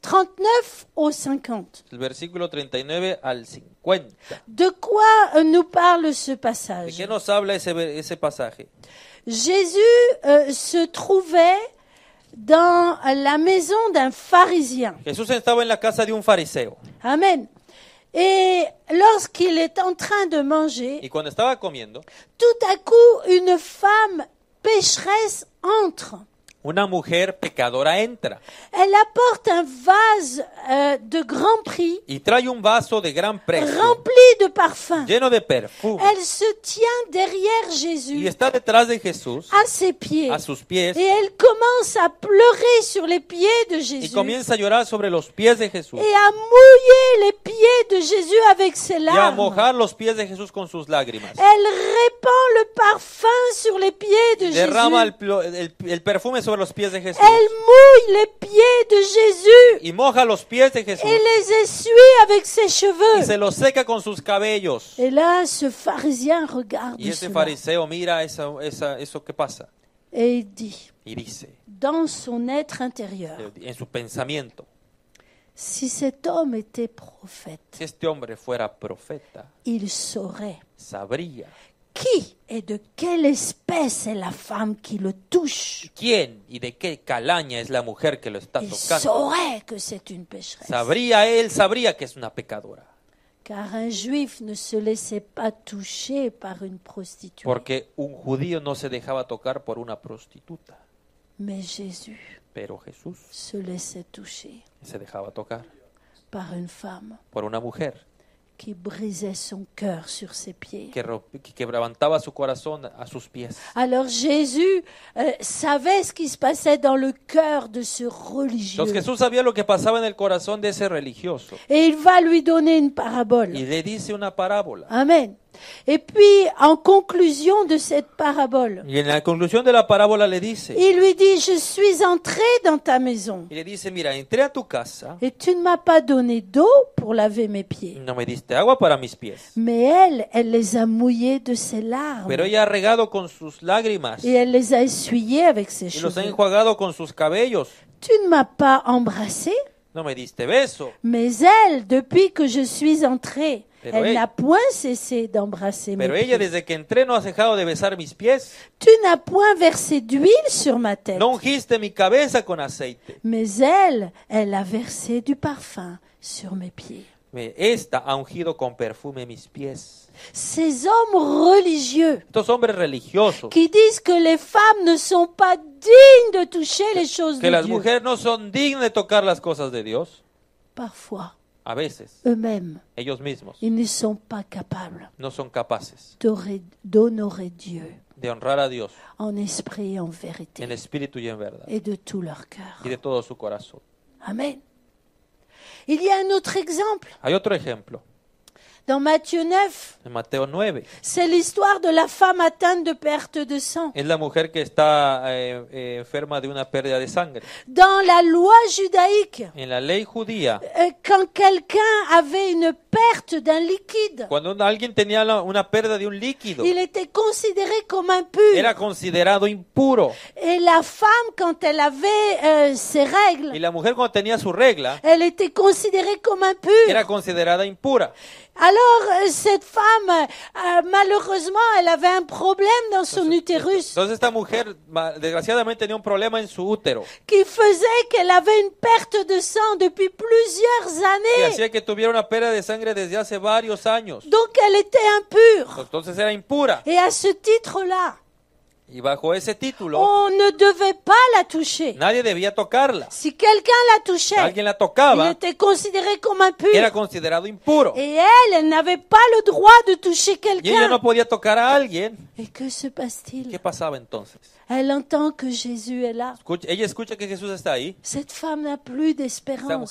39 au 50. Le versículo 39 al 50. De quoi euh, nous parle ce passage? De nos habla ese, ese pasaje? Jésus euh, se trouvait dans la maison d'un pharisien. Jesús estaba en la casa de un fariseo. Amen. Et lorsqu'il est en train de manger, tout à coup, une femme pécheresse entre. Una mujer pecadora entra. Elle apporte un vase euh, de grand prix. Y trae un vaso de gran precio. Rempli de parfum. Lleno de perfume. Elle se tient derrière Jésus. Y está detrás de Jesús. À ses pieds. A sus pies. Et elle commence à pleurer sur les pieds de Jésus. Y comienza a llorar sobre los pies de Jesús. Et à mouiller les pieds de Jésus avec ses larmes. Y a mojar los pies de Jesús con sus lágrimas. Elle répand le parfum sur les pieds de Jésus. Derrama el, el, el perfume sobre los pies de Jesús. Elle mouille les pieds de Jésus. Y moja los pies de Jesús. Et les essuie avec ses cheveux. Y se los seca con sus cabellos. Et là, ce pharisien regarde. Y ese cela. fariseo mira esa, esa, eso que pasa. Et il dit. Y dice. Dans son être intérieur. Eh, en su pensamiento. Si cet homme était prophète, si este hombre fuera profeta, il saurait sabría qui et de quelle espèce est la femme qui le touche. ¿Quién y de qué calaña es la mujer que lo está tocando? saurait que c'est une pécheresse. Sabría él, sabría que es una pecadora. Car un juif ne se laissait pas toucher par une prostituée. Porque un judío no se dejaba tocar por una prostituta. Mais Jésus Pero Jesús se laissait toucher se dejaba tocar par une femme. por una mujer. qui brisait son cœur sur ses pieds. Alors Jésus euh, savait ce qui se passait dans le cœur de ce religieux. Et il va lui donner une parabole. une parabole Amen. Et puis, en conclusion de cette parabole, il lui dit, je suis entré dans ta maison et tu ne m'as pas donné d'eau pour laver mes pieds. Mais elle, elle les a mouillés de ses larmes et elle les a essuyés avec ses cheveux. Tu ne m'as pas embrassé, mais elle, depuis que je suis entré, elle n'a point cessé d'embrasser mes Pero pieds. ella desde que entré no has dejado de besar mis pies. Tu n'as point versé d'huile sur ma tête, Non ungiste mi cabeza con aceite. mais elle, elle a versé du parfum sur mes pieds. Me- Esta ha ungido con perfume mis pies. Ces hommes religieux Estos hombres religiosos qui disent que les femmes ne sont pas dignes de toucher les choses que de las Dieu, mujeres no son dignas de tocar las cosas de Dios. parfois, a veces, eux-mêmes, ellos mismos, ils ne sont pas capables no son capaces d'honorer Dieu de honrar a Dios en esprit en vérité en espíritu y en verdad et de tout leur cœur y de todo su corazón. Amen. Il y a un autre exemple. Hay otro ejemplo. Dans Matthieu 9, en 9 c'est l'histoire de la femme atteinte de perte de sang. es la mujer que está eh, eh, enferma de una pérdida de sangre. Dans la loi judaïque, En la ley judía, euh, quand quelqu'un avait une perte d'un liquide, cuando alguien tenía la- una pérdida de un líquido, il était considéré comme impur. era considerado impuro. Et la femme, quand elle avait euh, ses règles, Y la mujer cuando tenía su regla, elle était considérée comme impure. era considerada impura. Alors, euh, cette femme, euh, malheureusement, elle avait un problème dans son utérus. Entonces esta mujer, desgraciadamente, tenía un problema en su útero. Qui faisait qu'elle avait une perte de sang depuis plusieurs années. Y hacía que tuviera una pérdida de sangre desde hace varios años. Donc, elle était impure. Entonces era impura. Et à ce titre-là. Y bajo ese título, on ne devait pas la toucher. nadie debía tocarla. Si quelqu'un la touchait, Si alguien la tocaba, il était considéré comme impur. era considerado impuro. Et elle, elle n'avait pas le droit de toucher quelqu'un. Y ella no podía tocar a alguien. Et que se passe-t-il ¿Qué pasaba entonces? Elle entend que Jésus est là. ella escucha que Jesús está ahí. Cette femme n'a plus d'espérance. no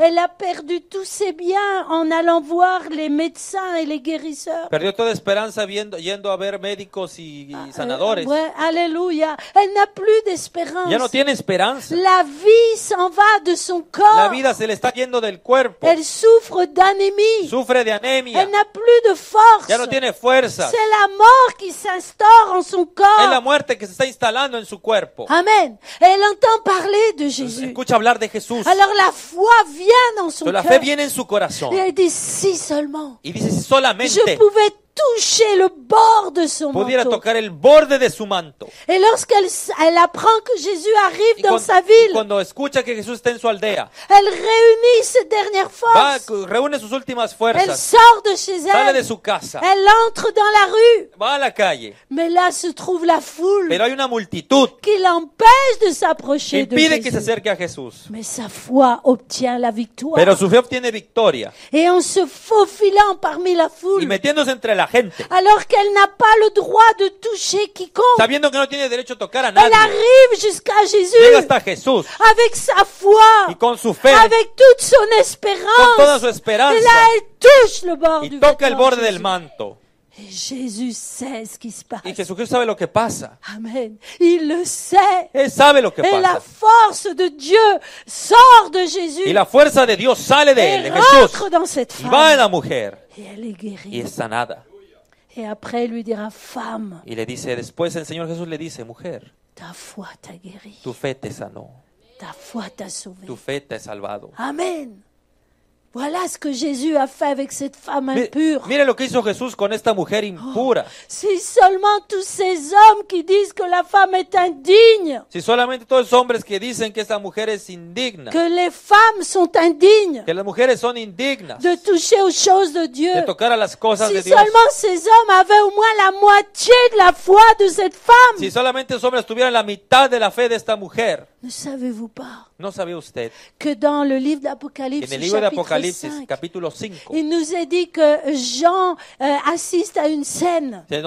Elle a perdu tous ses biens en allant voir les médecins et les guérisseurs. Perdió toda esperanza viendo, yendo a ver médicos y, y ah, euh, sanadores. Ouais, alléluia. Elle n'a plus d'espérance. Ya no tiene esperanza. La vie s'en va de son corps. La vida se le está yendo del cuerpo. Elle souffre d'anémie. Sufre de anemia. Elle n'a plus de force. Ya no tiene fuerza. C'est la mort qui s'instaure en son corps muerte que se está instalando en su cuerpo. Amen. Elle entend parler de Jésus. Escucha hablar de Jesús. Alors la foi vient en son cœur. La fe viene en su corazón. Et elle si seulement. Y dice si solamente. Je pouvais toucher le bord de son pudiera manteau. tocar el borde de su manto. Et lorsqu'elle elle apprend que Jésus arrive dans sa ville, e elle réunit ses dernières forces. Elle sort de chez elle. Elle entre dans la rue. la calle. Mais là se trouve la foule. Pero Qui l'empêche de s'approcher de Jésus. Mais sa foi obtient la victoire. victoria. Et en se faufilant parmi la foule. Y la gente. Alors qu'elle n'a pas le droit de toucher quiconque. Sabiendo que no tiene derecho a tocar a nadie. Elle arrive jusqu'à Jésus. Llega hasta Jesús. Avec sa foi. Y con su fe. Avec toute son espérance. Con toda su esperanza. Et là, elle touche le bord y du toca el borde Jésus. del manto. Et Jésus sait ce qui se passe. Et Jésus sait ce qui se passe. Amen. Il le sait. Él sabe lo que Et pasa. la force de Dieu sort de Jésus. Et la fuerza de Dios sale de él, de Jesús. Rentre dans cette femme. va en la mujer. Et elle est guérie. Y est sanada. Y après, lui Y le dice, después el Señor Jesús le dice, mujer, tu fe te sanó, tu fe te ha salvado. Amén. Voilà ce que Jésus a fait avec cette femme impure. Mire lo que hizo Jesús con esta mujer oh, impura. si seulement tous ces hommes qui disent que la femme est indigne. Si solamente todos los hombres que dicen que esta mujer es indigna. Que les femmes sont indignes. Que las mujeres son indignas. De toucher aux choses de Dieu. De tocar a las cosas de Dios. Si seulement ces hommes avaient au moins la moitié de la foi de cette femme. Si solamente los hombres tuvieran la mitad de la fe de esta mujer. Ne savez-vous pas que dans le livre d'Apocalypse, 5, il nous est dit que Jean euh, assiste à une scène. Il y a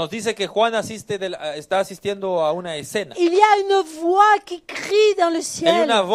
une voix qui crie dans le ciel. Hay una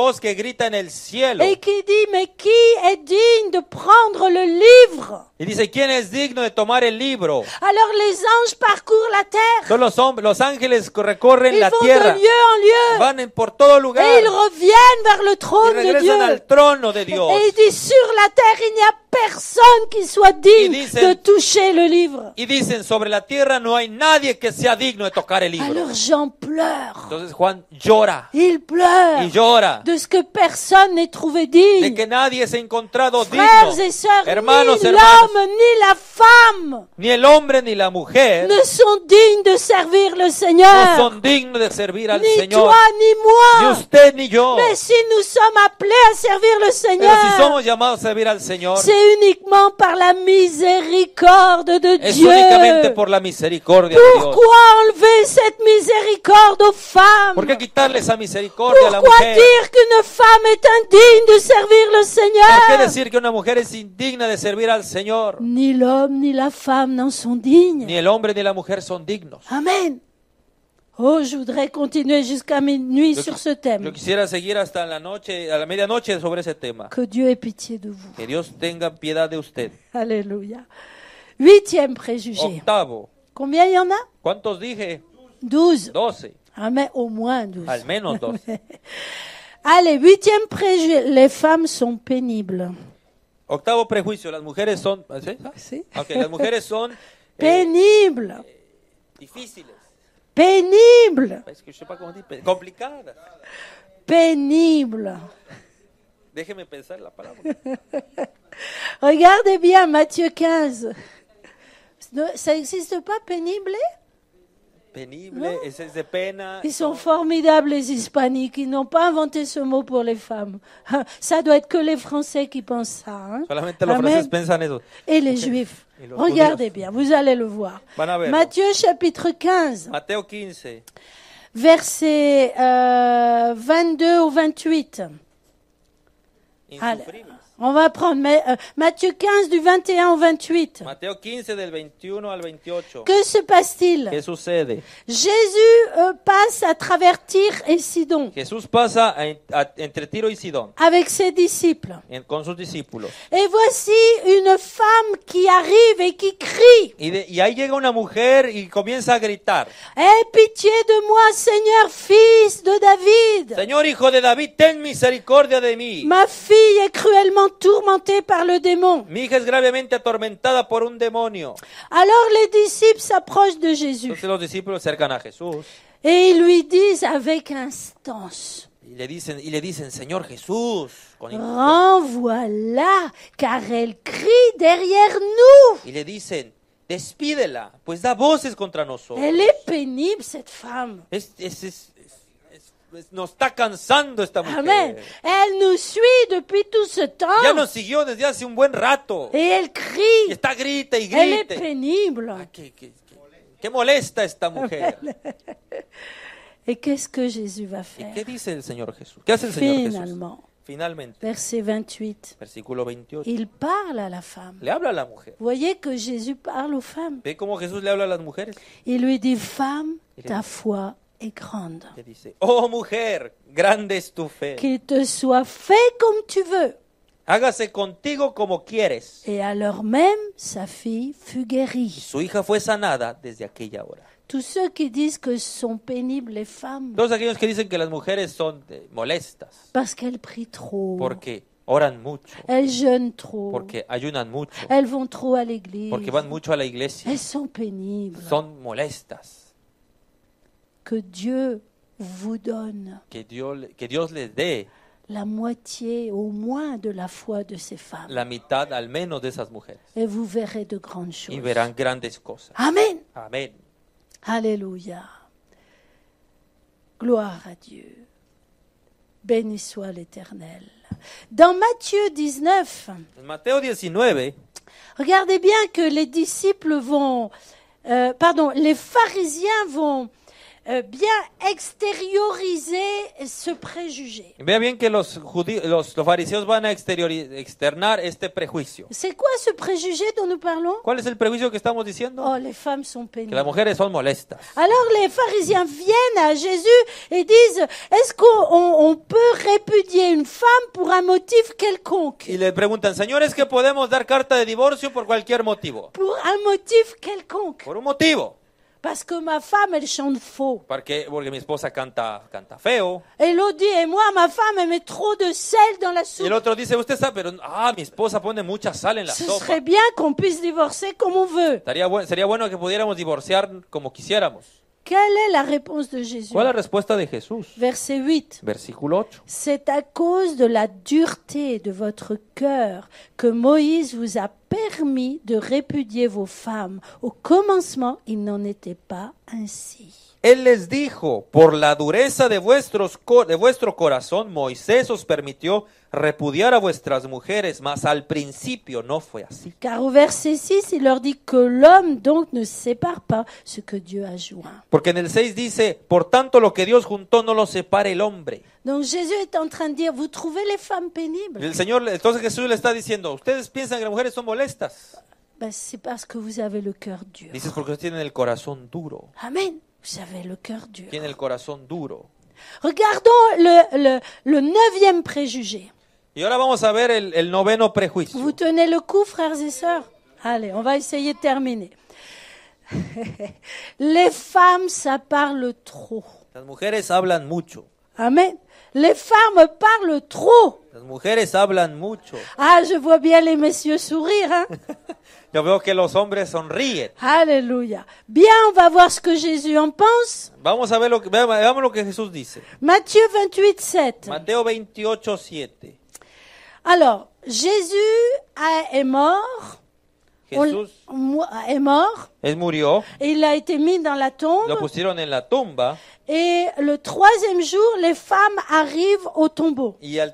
Et qui dit, mais qui est digne de prendre le livre Y dice, ¿quién es digno de tomar el libro? Alors les anges parcourent la terre. Son los, los ángeles recorren ils la vont tierra. De lieu en lieu. Van por todo lugar. Et ils reviennent vers le trône y regresan de Dieu. al trono de Dios. Et ils dit, sur la terre, il n'y a personne qui soit digne dicen, de toucher le livre. Y dicen, sobre la tierra no hay nadie que sea digno de tocar el libro. Alors Jean pleure. Entonces Juan llora. Il pleure. Y llora. De ce que personne n'est trouvé digne. De que nadie se encontrado Frères digno. Et sœurs, hermanos, ni l'homme ni la femme. Ni el hombre ni la mujer. Ne sont dignes de servir le Seigneur. No son dignos de servir al ni Señor. Ni toi ni moi. Ni usted ni yo. Mais si nous sommes appelés à servir le Seigneur. Pero si somos llamados a servir al Señor. C'est c'est uniquement par la miséricorde de Dieu. Únicamente por la misericordia Pourquoi de Dios? enlever cette miséricorde aux femmes? ¿Por qué esa misericordia Pourquoi a la mujer? dire qu'une femme est indigne de servir le Seigneur? ¿Por qué decir que una mujer es indigna de servir al Señor? Ni l'homme ni la femme n'en sont dignes. Ni el hombre ni la mujer son dignos. Amen. Oh, je voudrais continuer jusqu'à minuit sur ce thème. Je quisiera seguir hasta la noche, a la medianoche sobre ese tema. Que Dieu ait pitié de vous. Que Dios tenga piedad de usted. Alléluia. Huitième préjugé. Octavo. Combien il y en a? ¿Cuántos dije? Douze. Doce. Amen, ah, au moins douze. Al menos doce. Allez, huitième préjugé. Les femmes sont pénibles. Octavo préjugé. Las mujeres son. ¿Sí? sí. Okay, las mujeres son. Eh, pénibles. Eh, Pénible. Parce que je sais pas comment dire Pénible. Déjeme penser la parole. Regardez bien Matthieu 15. Ça n'existe pas pénible ils sont formidables les hispaniques, ils n'ont pas inventé ce mot pour les femmes. Hein, ça doit être que les Français qui pensent ça. Hein. et les Juifs. Regardez bien, vous allez le voir. Matthieu chapitre 15. 15. Versets 22 euh, au 28. Allez. On va prendre euh, Matthieu 15 du 21 au 28. Matthieu 15 del 21 al 28. Que se passe-t-il Que sucede? Jésus euh, passe à travers Tyr et Sidon. Jesús pasa a, a, entre Tiro y Sidon. Avec ses disciples. En, con sus discípulos. Et voici une femme qui arrive et qui crie. Y, de, y ahí llega una mujer y comienza a gritar. Aie pitié de moi, Seigneur, fils de David. Señor hijo de David, ten misericordia de mí. Ma fille est cruellement tourmentée par le démon. Mi hija es gravemente atormentada por un demonio. Alors les disciples s'approchent de Jésus. Entonces los discípulos acercan a Jesús. Et ils lui disent avec instance. il le disent, y le disent, Seigneur Jésus. renvoie-la, car elle crie derrière nous. Ils le disent despídela, pues da voces contra nosotros. Elle est pénible cette femme. Es, es, es, nos está cansando esta mujer. Amen. Elle nous suit depuis tout ce temps. Ya nos siguió desde hace un buen rato. Et elle crie. Y está grita y grita. Elle est pénible. Ah, que, que, que, que molesta esta mujer. Et qu'est-ce que Jésus va faire? Et ¿Qué dice el Señor Jesús? ¿Qué hace el Señor Jesús? Finalement. Finalmente. Verset 28. Versículo 28. Il parle à la femme. Le habla a la mujer. Vous voyez que Jésus parle aux femmes. Ve cómo Jesús le habla a las mujeres. Il lui dit, femme, ta foi est grande. Que dice, oh mujer, grande es tu fe. Qu'il te soit fait comme tu veux. Hágase contigo como quieres. Et alors même, sa fille fut guérie. Su hija fue sanada desde aquella hora. Tous ceux qui disent que sont pénibles les femmes. Todos aquellos que dicen que las mujeres son eh, molestas. Parce qu'elles prient trop. Porque oran mucho. Elles jeûnent trop. Porque ayunan mucho. Elles vont trop à l'église. Porque van mucho a la iglesia. Elles sont pénibles. Son molestas que Dieu vous donne. Que que les dé la moitié au moins de la foi de ces femmes. La mitad al menos de esas mujeres. Et vous verrez de grandes choses. Y verán grandes Amen. Alléluia. Gloire à Dieu. Béni soit l'Éternel. Dans Matthieu 19, regardez bien que les disciples vont, euh, pardon, les pharisiens vont euh, bien extérioriser ce préjugé. Vea bien que los, judíos, los, fariseos van a externar este prejuicio. C'est quoi ce préjugé dont nous parlons ¿Cuál es le préjugé que estamos diciendo? Oh, les femmes sont Que las Alors les pharisiens viennent à Jésus et disent, est-ce qu'on peut répudier une femme pour un motif quelconque Y le preguntan, señores, que podemos dar carta de divorcio por cualquier motivo. Pour un motif quelconque. Pour un motivo. Parce que ma femme, elle chante faux. Perché, porque mi esposa canta, canta feo. Et l'autre dit, et moi, ma femme, elle met trop de sel dans la soupe. Y el otro dice, usted sabe, pero, ah, mi esposa pone mucha sal en la Ce sopa. serait bien qu'on puisse divorcer comme on veut. Estaría sería bueno que pudiéramos divorciar como quisiéramos. Quelle est la réponse de Jésus ¿Cuál es la respuesta de Jesús? Verset 8. Versículo 8. C'est à cause de la dureté de votre cœur que Moïse vous a permis de répudier vos femmes. Au commencement, il n'en était pas ainsi. Él les dijo, por la dureza de, vuestro corazón, Moisés os permitió repudiar a vuestras mujeres, mas al principio no fue así. Car que que Porque en el 6 dice, por tanto lo que Dios juntó no lo separe el hombre. Donc Jésus est en train de dire, vous trouvez les femmes pénibles. El Señor, entonces Jesús le está diciendo, ustedes piensan que las mujeres son molestas. Ben, c'est parce que Dices porque tienen el corazón duro. Amén. Vous savez, le cœur dur. Regardons le, neuvième préjugé. Vous tenez le coup, frères et sœurs Allez, on va essayer de terminer. Les femmes, ça parle trop. Las mujeres hablan mucho. Les femmes parlent trop. Las mujeres hablan mucho. Ah, je vois bien les messieurs sourire. Hein? Yo veo que los hombres sonríen. Alléluia. Bien, on va voir ce que Jésus en pense. Vamos a ver lo que, veamos lo que Jesús dice. Matthieu 28, 7. Mateo 28, 7. Alors, Jésus est mort. Jesús est mort. Il a été mis dans la tombe. la Et le troisième jour, les femmes arrivent au tombeau. Et là,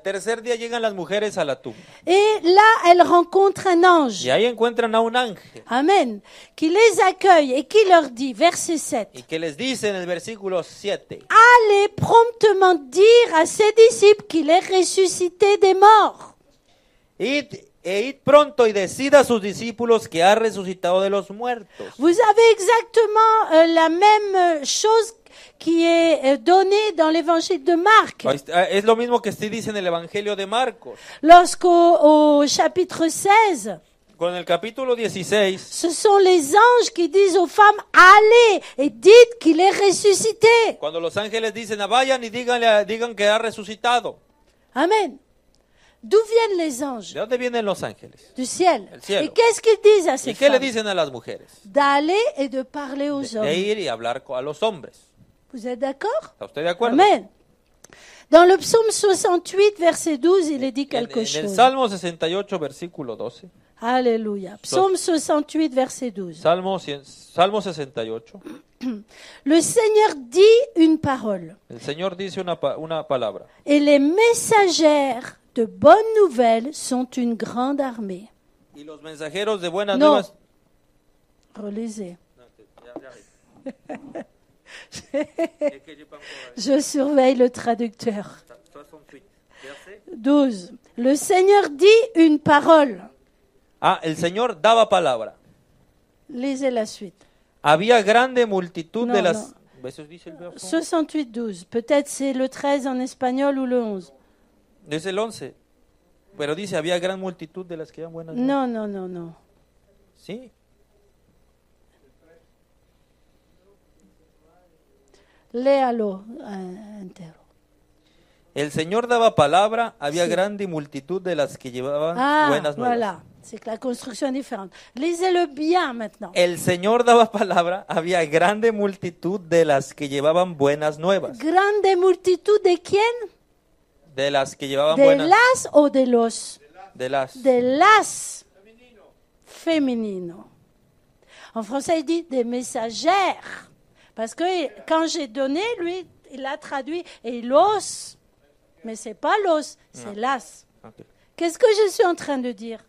elles rencontrent un ange. Amen. Qui les accueille et qui leur dit, verset 7. les Allez promptement dire à ses disciples qu'il est ressuscité des morts. et et id pronto y décide a sus discípulos que ha resucitado de los muertos. Vous avez exactement euh, la même euh, chose qui est euh, donnée dans l'évangile de Marc. Es lo mismo que se dice en el evangelio de Marcos. Lorsqu'au chapitre 16 Con el capítulo 16, ce sont les anges qui disent aux femmes allez et dites qu'il est ressuscité. Cuando los ángeles dicen vayan y digan, digan que ha resucitado. Amen. D'où viennent les anges? Du ciel. Et qu'est-ce qu'ils disent à ces femmes? D'aller et de parler aux hommes. Vous êtes d'accord? Amen. Dans le psaume 68, verset 12, il est dit quelque chose. Salmo 68, versículo 12. Alléluia. Psaume 68, verset 12. Salmo, 68. Le Seigneur dit une parole, Le Señor dice una, palabra. et les messagères de bonnes nouvelles sont une grande armée. Y Relisez. Je surveille le traducteur. 12. Le Seigneur dit une parole. Ah, el Señor daba palabra. Lisez la suite. Había grande multitud de las. 68, 12. Peut-être c'est le 13 en espagnol ou le 11. Es el 11. Pero dice, había gran multitud de las que eran buenas. No, no, no, no. ¿Sí? Léalo ah, entero. El Señor daba palabra, había grande multitud de las que llevaban ah, buenas nuevas. Voilà. C'est la construcción est différente. Lisez-le bien maintenant. El Señor daba palabra, había grande multitud de las que llevaban buenas nuevas. Grande multitud de quién? De las ou de los. De las. De las. Féminino. En français, il dit des messagères. Parce que quand j'ai donné, lui, il a traduit et l'os. Mais c'est pas l'os, c'est l'as. Qu'est-ce que je suis en train de dire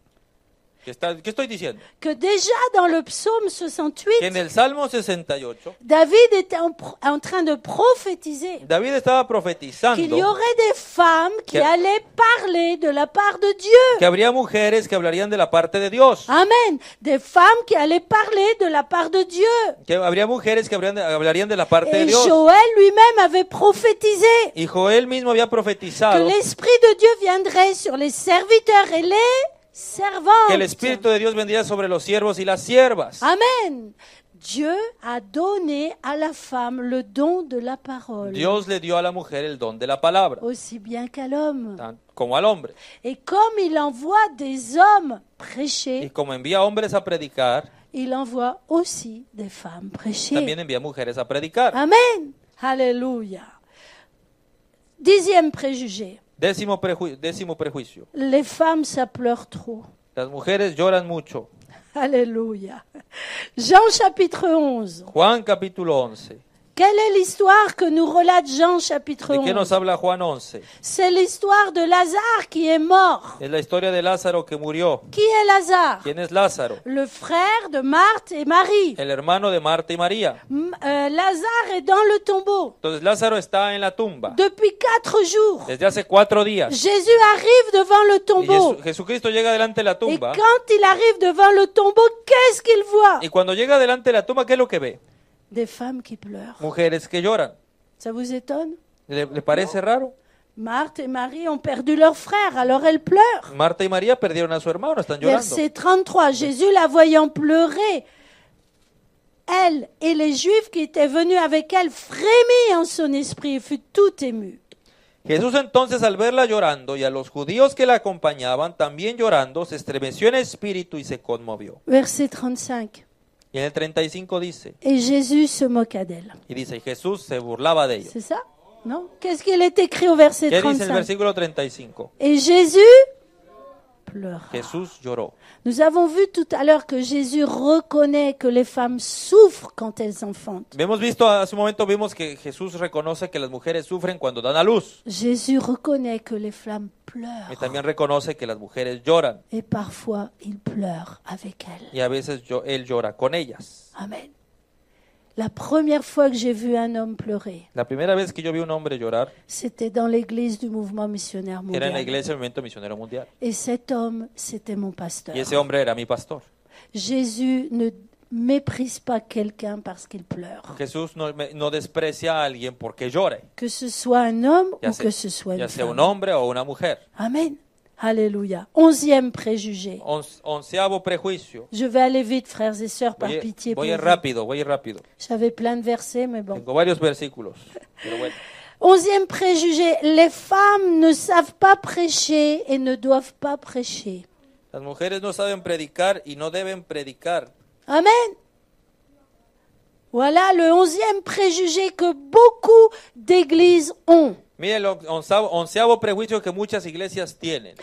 ¿Qué, está, ¿Qué, estoy diciendo? Que déjà dans le psaume 68, en el Salmo 68, David était en, en train de prophétiser David estaba profetizando qu'il y aurait des femmes qui que, allaient parler de la part de Dieu. Que habría mujeres que hablarían de la parte de Dios. Amen. Des femmes qui allaient parler de la part de Dieu. Que habría mujeres que hablarían de la parte Et de Dios. Joël lui-même avait prophétisé. Y Joel mismo había profetizado. Que l'esprit de Dieu viendrait sur les serviteurs élé. Que el Espíritu de Dios vendría sobre los siervos y las siervas. Amén. Dieu a donné à la femme le don de la parole. Dios le dio a la mujer el don de la palabra. Aussi bien qu'à l'homme. Como al hombre. Et comme il envoie des hommes prêcher. Y como envía hombres a predicar. Il envoie aussi des femmes prêcher. También envía mujeres a predicar. amén Alléluia. Dixième préjugé. Décimo, prejuicio. Les femmes, ça pleure trop. Las mujeres lloran mucho. aleluya Jean chapitre 11. Juan capítulo 11. Quelle est l'histoire que nous relate Jean chapitre ¿De qué 11 nos habla Juan 11? C'est l'histoire de Lazare qui est mort. Es la historia de Lázaro que murió. Qui est Lazare ¿Quién es Lázaro? Le frère de Marthe et Marie. El hermano de Marta y María. euh, Lazare est dans le tombeau Entonces Lázaro está en la tumba depuis quatre jours. desde hace cuatro días. Jésus arrive devant le tombeau. Jesu- Jesucristo llega delante de la Et quand il arrive devant le tombeau, qu'est-ce qu'il voit Y cuando llega delante de la tumba, ¿qué es lo que ve? Des femmes qui pleurent. Mujeres que lloran. Ça vous étonne ¿Le, le parece raro? Marthe et Marie ont perdu leur frère, alors elles pleurent. Marta y María perdieron a su hermano, están llorando. Verset 33, Jésus la voyant pleurer, elle et les Juifs qui étaient venus avec elle frémirent en son esprit et fut tout ému. Jesús entonces al verla llorando y a los judíos que la acompañaban también llorando, se estremeció en espíritu y se conmovió. Verset 35. Y en el 35 dice. Et Jésus se moqua d'elle. Y dice, Jesús se burlaba de ellos. C'est ça Non Qu'est-ce qu'il est écrit au verset ¿Qué dice dit au verset 35? Et Jésus pleura. Nous avons vu tout à l'heure que Jésus reconnaît que les femmes souffrent quand elles enfantent. Hemos visto hace un momento vimos que Jesús reconoce que las mujeres sufren cuando dan a luz. Jésus reconnaît que les femmes pleurent. Y también reconoce que les mujeres lloran. Et parfois il pleure avec elles. Y a veces él llora con ellas. Amen. La première fois que j'ai vu un homme pleurer. La vez que C'était dans l'église du mouvement missionnaire mondial. Et cet homme, c'était mon pasteur. Jésus ne méprise pas quelqu'un parce qu'il pleure. no, Que ce soit un homme ou que ce soit une femme. Amen. Alléluia. Onzième préjugé. onceavo prejuicio. Je vais aller vite, frères et sœurs, par voy, pitié. Voy pour rápido, voy rápido. J'avais plein de versets, mais bon. Tengo varios versículos. Pero bueno. Onzième préjugé. Les femmes ne savent pas prêcher et ne doivent pas prêcher. Las mujeres no saben predicar y no deben predicar. Amen. Voilà le onzième préjugé que beaucoup d'églises ont. Miren, lo onceavo, onceavo prejuicio que muchas iglesias tienen.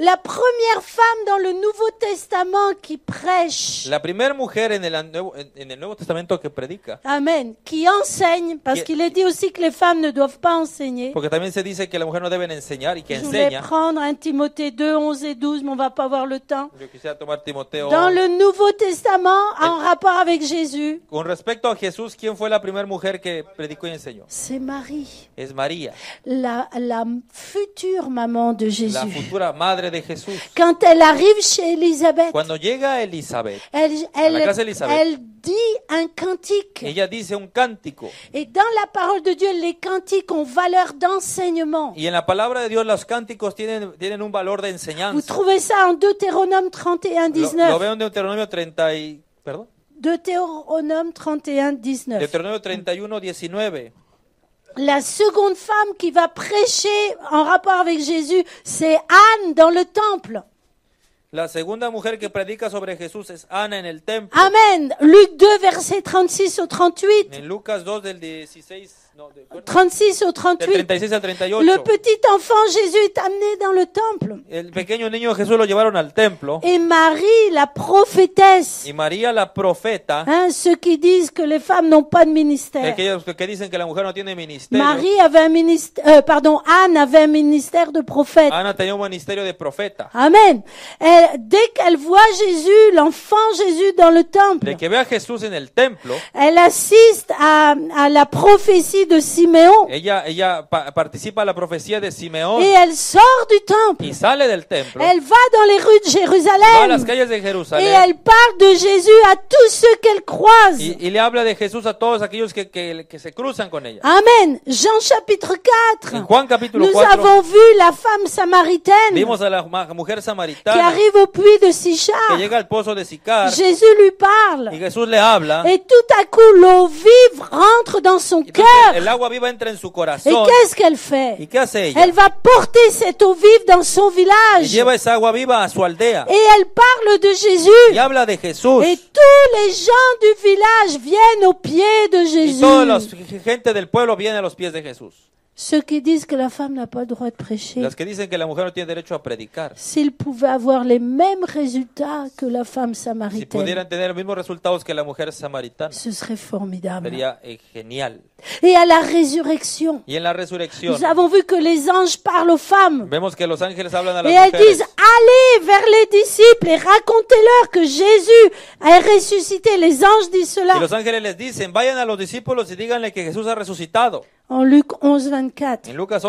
La première femme dans le Nouveau Testament qui prêche. La première mujer en el, en el Nuevo Testamento que predica. Amen. Qui enseigne, parce qu'il est dit aussi que les femmes ne doivent pas enseigner. Porque también se dice que las mujeres no deben enseñar y que Je voulais prendre un Timothée 2, 11 et 12, mais on va pas avoir le temps. Dans le Nouveau Testament, en rapport avec Jésus. Con respecto a Jesús, ¿quién fue la primera mujer que predicó y C'est Marie. Es María. La, la future maman de Jésus. La futura madre madre de Jesús. Quand elle arrive chez Elisabeth, Cuando llega Elizabeth, elle, elle, la casa Elizabeth, elle dit un cantique. Ella dice un cántico. Et dans la parole de Dieu, les cantiques ont valeur d'enseignement. Y en la palabra de Dios, los cánticos tienen, tienen un valor de enseñanza. Vous trouvez ça en Deutéronome 31, 19. Lo, lo veo en Deuteronomio 30 y, perdón. Deutéronome 31, 19. Deutéronome 31, 19 la seconde femme qui va prêcher en rapport avec Jésus, c'est Anne dans le temple. La segunda mujer que Amen. Luc 2, verset 36 au 38. En Lucas 2, 36 au 38. Le petit enfant Jésus est amené dans le temple. El pequeño niño Jesús lo llevaron al templo. Et Marie, la prophétesse. Y María la profeta. Hein, ceux qui disent que les femmes n'ont pas de ministère. que dicen que la mujer no tiene ministerio. Marie avait un ministère, euh, pardon, Anne avait un ministère de prophète. Ana tenía un ministerio de profeta. Amen. dès qu'elle voit Jésus, l'enfant Jésus dans le temple. De que Jesús en el templo. Elle assiste à la prophétie de Simeon. Ella, ella pa participe à la prophétie de Simeon. Et elle sort du temple. Y sale del templo. Elle va dans les rues de Jérusalem. Va las calles de Jérusalem. Et elle parle de Jésus à tous ceux qu'elle croise. Y, y le habla de Jesús a todos aquellos que, que, que se cruzan con ella. Amen. Jean chapitre 4. En Juan capítulo Nous 4. Nous avons vu la femme samaritaine. Vimos a la mujer samaritana. Qui arrive au puits de Sichar. Que llega al pozo de Sicar. Jésus lui parle. Y Jesús le habla. Et tout à coup l'eau vive rentre dans son cœur viva en su corazón. Et qu'est-ce qu'elle fait? Elle va porter cette eau vive dans son village. Lleva esa agua viva a su aldea. Et elle parle de Jésus. Y habla de Jesús. Et tous les gens du village viennent aux pieds de Jésus. Y toda la gente del pueblo viene a los pies de Jesús. Ceux qui disent que la femme n'a pas le droit de prêcher. Los que dicen que la mujer no tiene derecho a predicar. S'ils pouvaient avoir les mêmes résultats que la femme Si samaritaine, pudieran tener los mismos resultados que la mujer samaritana, ce serait formidable. sería eh, genial. Et à la résurrection, Y en la resurrección nous avons vu que les anges parlent aux femmes. vemos que los ángeles hablan a las Et elles mujeres disent, allez vers les disciples et racontez-leur que Jésus est ressuscité. Les anges disent cela. y los ángeles les dicen, vayan a los discípulos y díganle que Jesús ha resucitado en Luc 11, 24. Lucas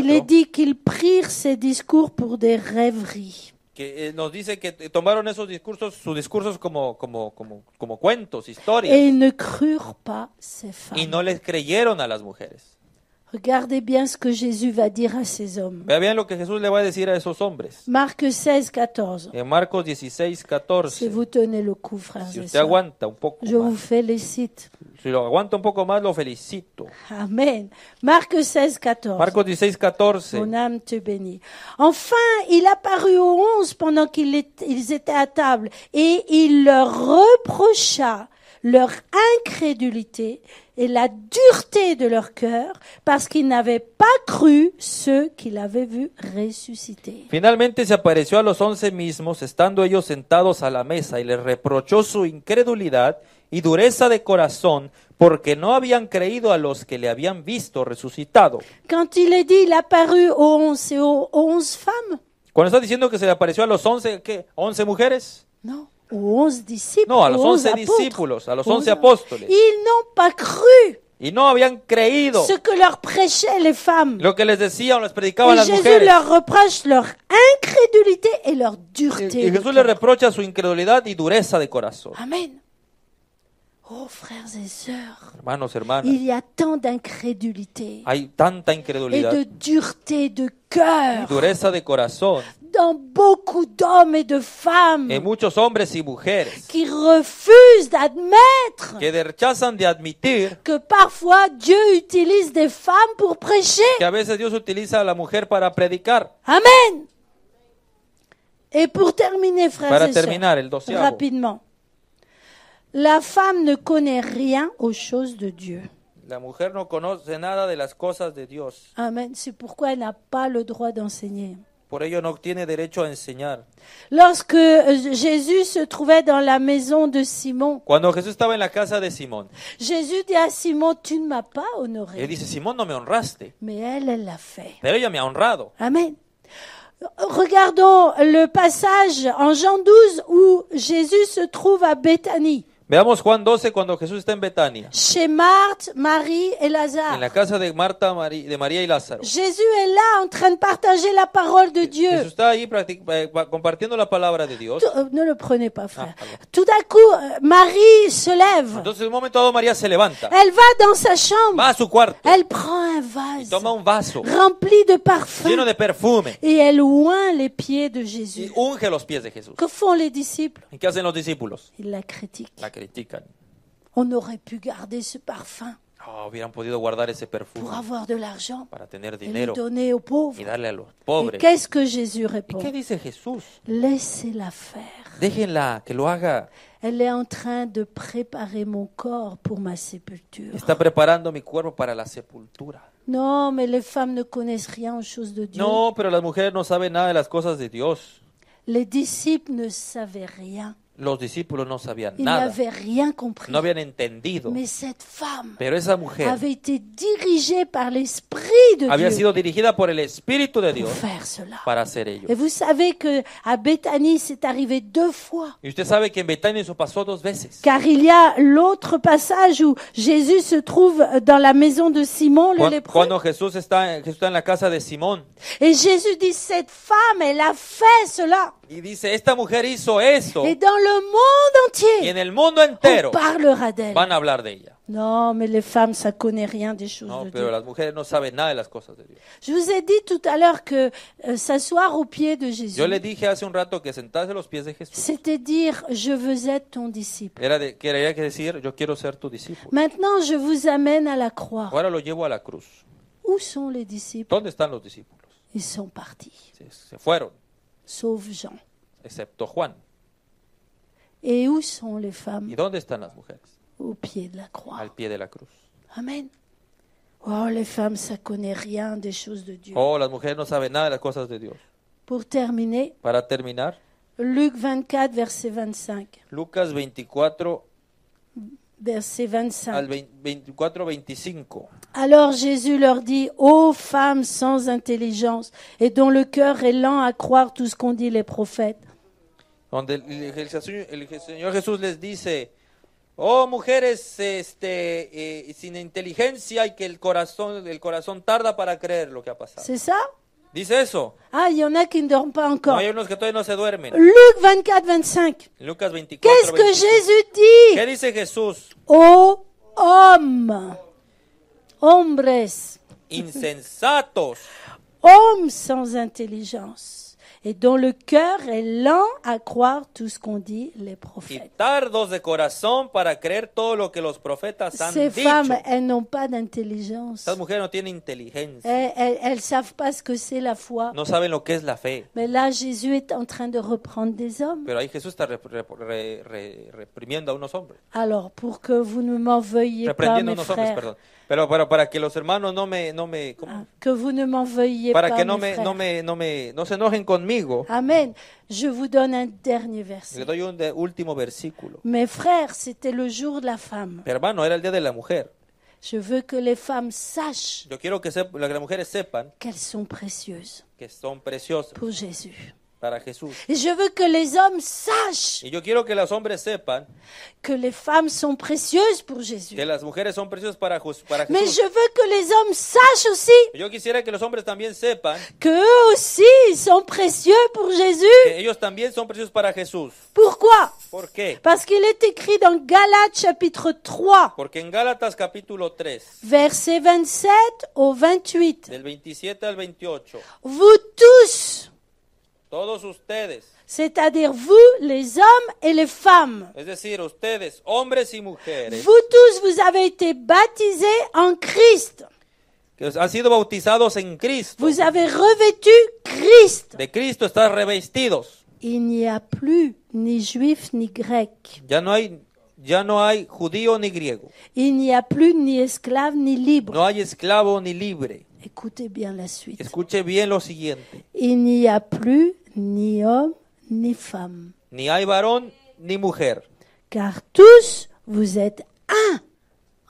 Il est dit qu'ils prirent ces discours pour des rêveries. Et ils ne crurent pas ces femmes. les creyeron a las mujeres. Regardez bien ce que Jésus va dire à ces hommes. Vea Marc 16, 14. En Marcos 16, 14. Si vous tenez le coup, frère. si un poco je vous félicite. Si lo aguanta un poco más, lo felicito. Amen. Marc 16, 14. Marcos Mon âme te bénit. Enfin, il apparut aux 11 pendant qu'ils étaient à table et il leur reprocha leur incrédulité et la dureté de leur cœur parce qu'ils n'avaient pas cru ceux qu'il avait vus ressusciter. Finalmente se apareció a los once mismos, estando ellos sentados a la mesa, y les reprochó su incredulidad y dureza de corazón porque no habían creído a los que le habían visto resucitado. Quand il est dit, il apparut aux onze aux onze femmes. Cuando está diciendo que se le apareció a los once, ¿qué? 11 mujeres? No. 11 disciples. Non, à los 11 disciples, à los onze apostoles. Ils n'ont pas cru. Ils n'ont pas creído ce que leur prêchaient les femmes. Lo que les decían, les predicaban et Jésus leur reproche leur incrédulité et leur dureté. Et Jésus leur reproche reprocha su incredulidad y dureza de corazón. Amen. Oh frères et sœurs, hermanos, il y a tant d'incrédulité et de dureté de cœur de dans beaucoup d'hommes et de femmes muchos hombres y mujeres qui refusent d'admettre que de que parfois Dieu utilise des femmes pour prêcher que a la mujer para predicar. Amen. Et pour terminer frères et sœurs, rapidement la femme ne connaît rien aux choses de Dieu. La de Amen. C'est pourquoi elle n'a pas le droit d'enseigner. Lorsque euh, Jésus se trouvait dans la maison de Simon, Jésus dit à Simon, tu ne m'as pas honoré. Mais elle, elle l'a fait. Amen. Regardons le passage en Jean 12 où Jésus se trouve à Béthanie. Veamos Juan 12 cuando Jesús está en Betania. Chez Marthe, Marie et Lazare. En la casa de Marta, Marie, de María y Lázaro. Jésus est là en train de partager la parole de Dieu. Jesús está ahí eh, compartiendo la palabra de Dios. Euh, ne le prenez pas, frère. Ah, Tout d'un coup, euh, Marie se lève. Entonces, un momento dado, María se levanta. Elle va dans sa chambre. Va a su cuarto. Elle prend un vase. Y toma un vaso. Rempli de parfum. Lleno de perfume. Et elle oint les pieds de Jésus. Y unge los pies de Jesús. Que font les disciples? ¿Qué hacen los discípulos? Ils la critiquent. La critican. On aurait pu garder ce parfum. Oh, hubieran podido guardar ese perfume Pour avoir de l'argent. Para tener dinero. Et le donner aux pauvres. Y darle a los pobres. qu'est-ce que Jésus répond? et qué dice Jesús? Laissez-la faire. Déjenla que lo haga. Elle est en train de préparer mon corps pour ma sépulture. Está preparando mi cuerpo para la sepultura. Non, mais les femmes ne connaissent rien aux choses de Dieu. No, pero las mujeres no saben nada de las cosas de Dios. Les disciples ne savaient rien. Los discípulos no sabían Ils nada. n'avaient rien compris. No habían entendido. Mais cette femme Pero esa mujer avait été dirigée par l'Esprit de había Dieu sido dirigida por el Espíritu de Dios pour faire cela. para hacer ello. Et vous savez que à Bethanie, c'est arrivé deux fois. Y usted sabe que en Betania eso pasó dos veces. Car il y a l'autre passage où Jésus se trouve dans la maison de Simon le lépreux. Cuando Jesús está, Jesús está en la casa de Simón Et Jésus dit, cette femme, elle a fait cela. y dice, esta mujer hizo eso. Et dans le le monde entier. Y en el mundo entero on parlera d'elle. van a hablar de ella. Non, mais les femmes, ça connaît rien des choses Non, de pero Dieu. las mujeres no saben nada de las cosas de Dios. Je vous ai dit tout à l'heure que euh, s'asseoir aux pieds de Jésus, Yo le dije hace un rato que sentarse a los pies de Jesús c'était dire je veux être ton disciple. era de, quería que decir, yo quiero ser tu discípulo. Maintenant, je vous amène à la croix. Ahora lo llevo a la cruz. Où sont les disciples ¿Dónde están los discípulos? Ils sont partis, Se, se fueron, sauf Jean. excepto Juan. Et où sont les femmes? Au pied de la croix. de la Amen. Oh, les femmes, ça connaît rien des choses de Dieu. Oh, les femmes ne savent nada de las de Dios. Pour terminer, Para terminar, Luc 24, verset 25. Lucas 24, verset 25. 24, 25. Alors Jésus leur dit, Ô femmes sans intelligence et dont le cœur est lent à croire tout ce qu'ont dit les prophètes, donde el, Señor Jesús les dice, oh mujeres este, eh, sin inteligencia y que el corazón, el corazón tarda para creer lo que ha pasado. ¿Es eso? Dice eso. Ah, y No, hay unos que todavía no se duermen. Luc 24, 25. Lucas 24, ¿Qué es que Jesús dice? ¿Qué dice Jesús? Oh, Hombres. Insensatos. Hombres sans inteligencia. et dont le cœur est lent à croire tout ce qu'on dit les prophètes. Y tardos de corazón para creer todo lo que los profetas han Ces femmes, elles n'ont pas d'intelligence. Estas mujeres no tienen inteligencia. Elles, elles, savent pas ce que c'est la foi. No saben lo que es la fe. Mais là, Jésus est en train de reprendre des hommes. Pero ahí Jesús está reprimiendo a unos hombres. Alors, pour que vous ne m'en veuillez pas, mes frères, hombres, Pero, pero para que los hermanos no me, no me, ¿cómo? Ah, que vous ne m'en veuillez para pas, que no me, frères. no me, no me, no se enojen conmigo. Amen. Je vous donne un dernier verset. Le doy un de- último versículo. Mes frères, c'était le jour de la femme. Mi hermano, era el día de la mujer. Je veux que les femmes sachent Yo quiero que, sep- que las mujeres sepan qu'elles sont précieuses que son preciosas pour Jésus para Jesús. Et je veux que les hommes sachent Y yo quiero que los hombres sepan que les femmes sont précieuses pour Jésus. que las mujeres son preciosas para, Jesús. para Mais je veux que les hommes sachent aussi Yo quisiera que los hombres también sepan qu'eux aussi sont précieux pour Jésus. que ellos también son preciosos para Jesús. Pourquoi ¿Por qué? Parce qu'il est écrit dans Galates chapitre 3, Porque en Gálatas capítulo 3, verset 27 au 28. del 27 al 28, Vous tous, Todos ustedes. C'est-à-dire vous, les hommes et les femmes. Es decir, ustedes, hombres y mujeres. Vous tous, vous avez été baptisés en Christ. Que han sido bautizados en Cristo. Vous avez revêtu Christ. De Cristo estás revestidos. Il n'y a plus ni juif ni grec. Ya no hay ya no hay judío ni griego. Il n'y a plus ni esclave ni libre. No hay esclavo ni libre. Écoutez bien la suite. Escuche bien lo siguiente. Il n'y a plus ni homme ni femme. Ni hay varón ni mujer. Car tous vous êtes un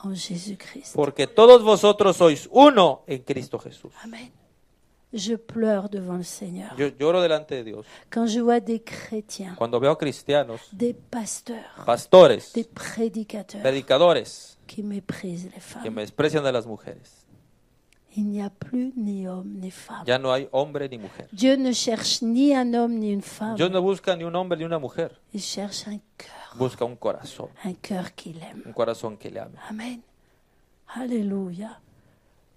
en Jésus-Christ. Porque todos vosotros sois uno en Cristo Jesús. Amén. Je pleure devant le Seigneur. Yo lloro delante de Dios. Quand je vois des chrétiens, Cuando veo cristianos, des pasteurs, pastores, des prédicateurs, predicadores, qui méprisent les femmes, que me desprecian de las mujeres. Il n'y a plus ni homme ni femme. Ya no hay hombre ni mujer. Dieu ne cherche ni un homme ni une femme. Dieu no busca ni un hombre ni una mujer. Il cherche un cœur. Busca un corazón. Un cœur qu'il aime. Un corazón que le ame. Amen. Alléluia.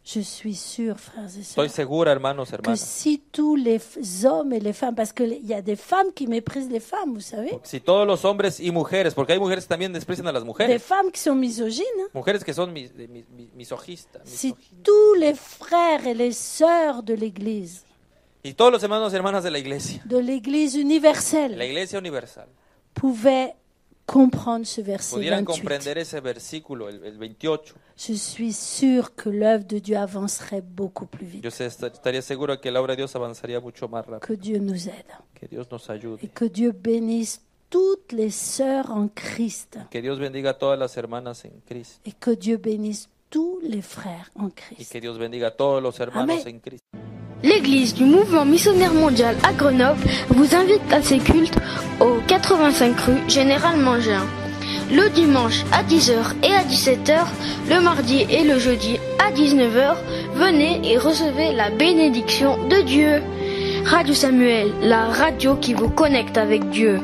Je suis sûr, frères et sœurs, Estoy segura, hermanos, que hermanas. si tous les hommes et les femmes, parce qu'il y a des femmes qui méprisent les femmes, vous savez, Si todos los hombres y mujeres, porque hay mujeres que también desprecian a las des mujeres, femmes qui sont misogynes, mujeres que son mis- mis- mis- misogistas, si misog- tous les frères et les sœurs de l'Église, y todos los hermanos y hermanas de la iglesia, de l'Église la universelle, iglesia universal, pouvaient comprendre ce verset 28. ese versículo, el, el 28, Je suis sûr que l'œuvre de Dieu avancerait beaucoup plus vite. yo sé- esta- que la de Dios avanzaría mucho más rápido. Que Dieu nous aide Que Dios nos et que Dieu bénisse toutes les sœurs en Christ Que Dios bendiga a todas las hermanas en Christ. et que Dieu bénisse tous les frères en Christ. Et que Dios bendiga a todos los hermanos Amén. en Christ. L'église du mouvement missionnaire mondial à Grenoble vous invite à ses cultes au 85 rue Général Mangin. Le dimanche à 10h et à 17h, le mardi et le jeudi à 19h, venez et recevez la bénédiction de Dieu. Radio Samuel, la radio qui vous connecte avec Dieu.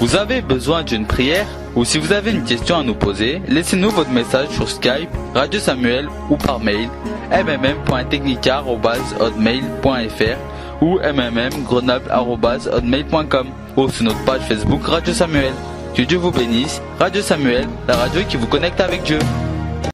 Vous avez besoin d'une prière ou si vous avez une question à nous poser, laissez-nous votre message sur Skype, Radio Samuel ou par mail mmm.technicar.hotmail.fr ou mmmgrenoble.hotmail.com ou sur notre page Facebook Radio Samuel. Que Dieu vous bénisse, Radio Samuel, la radio qui vous connecte avec Dieu.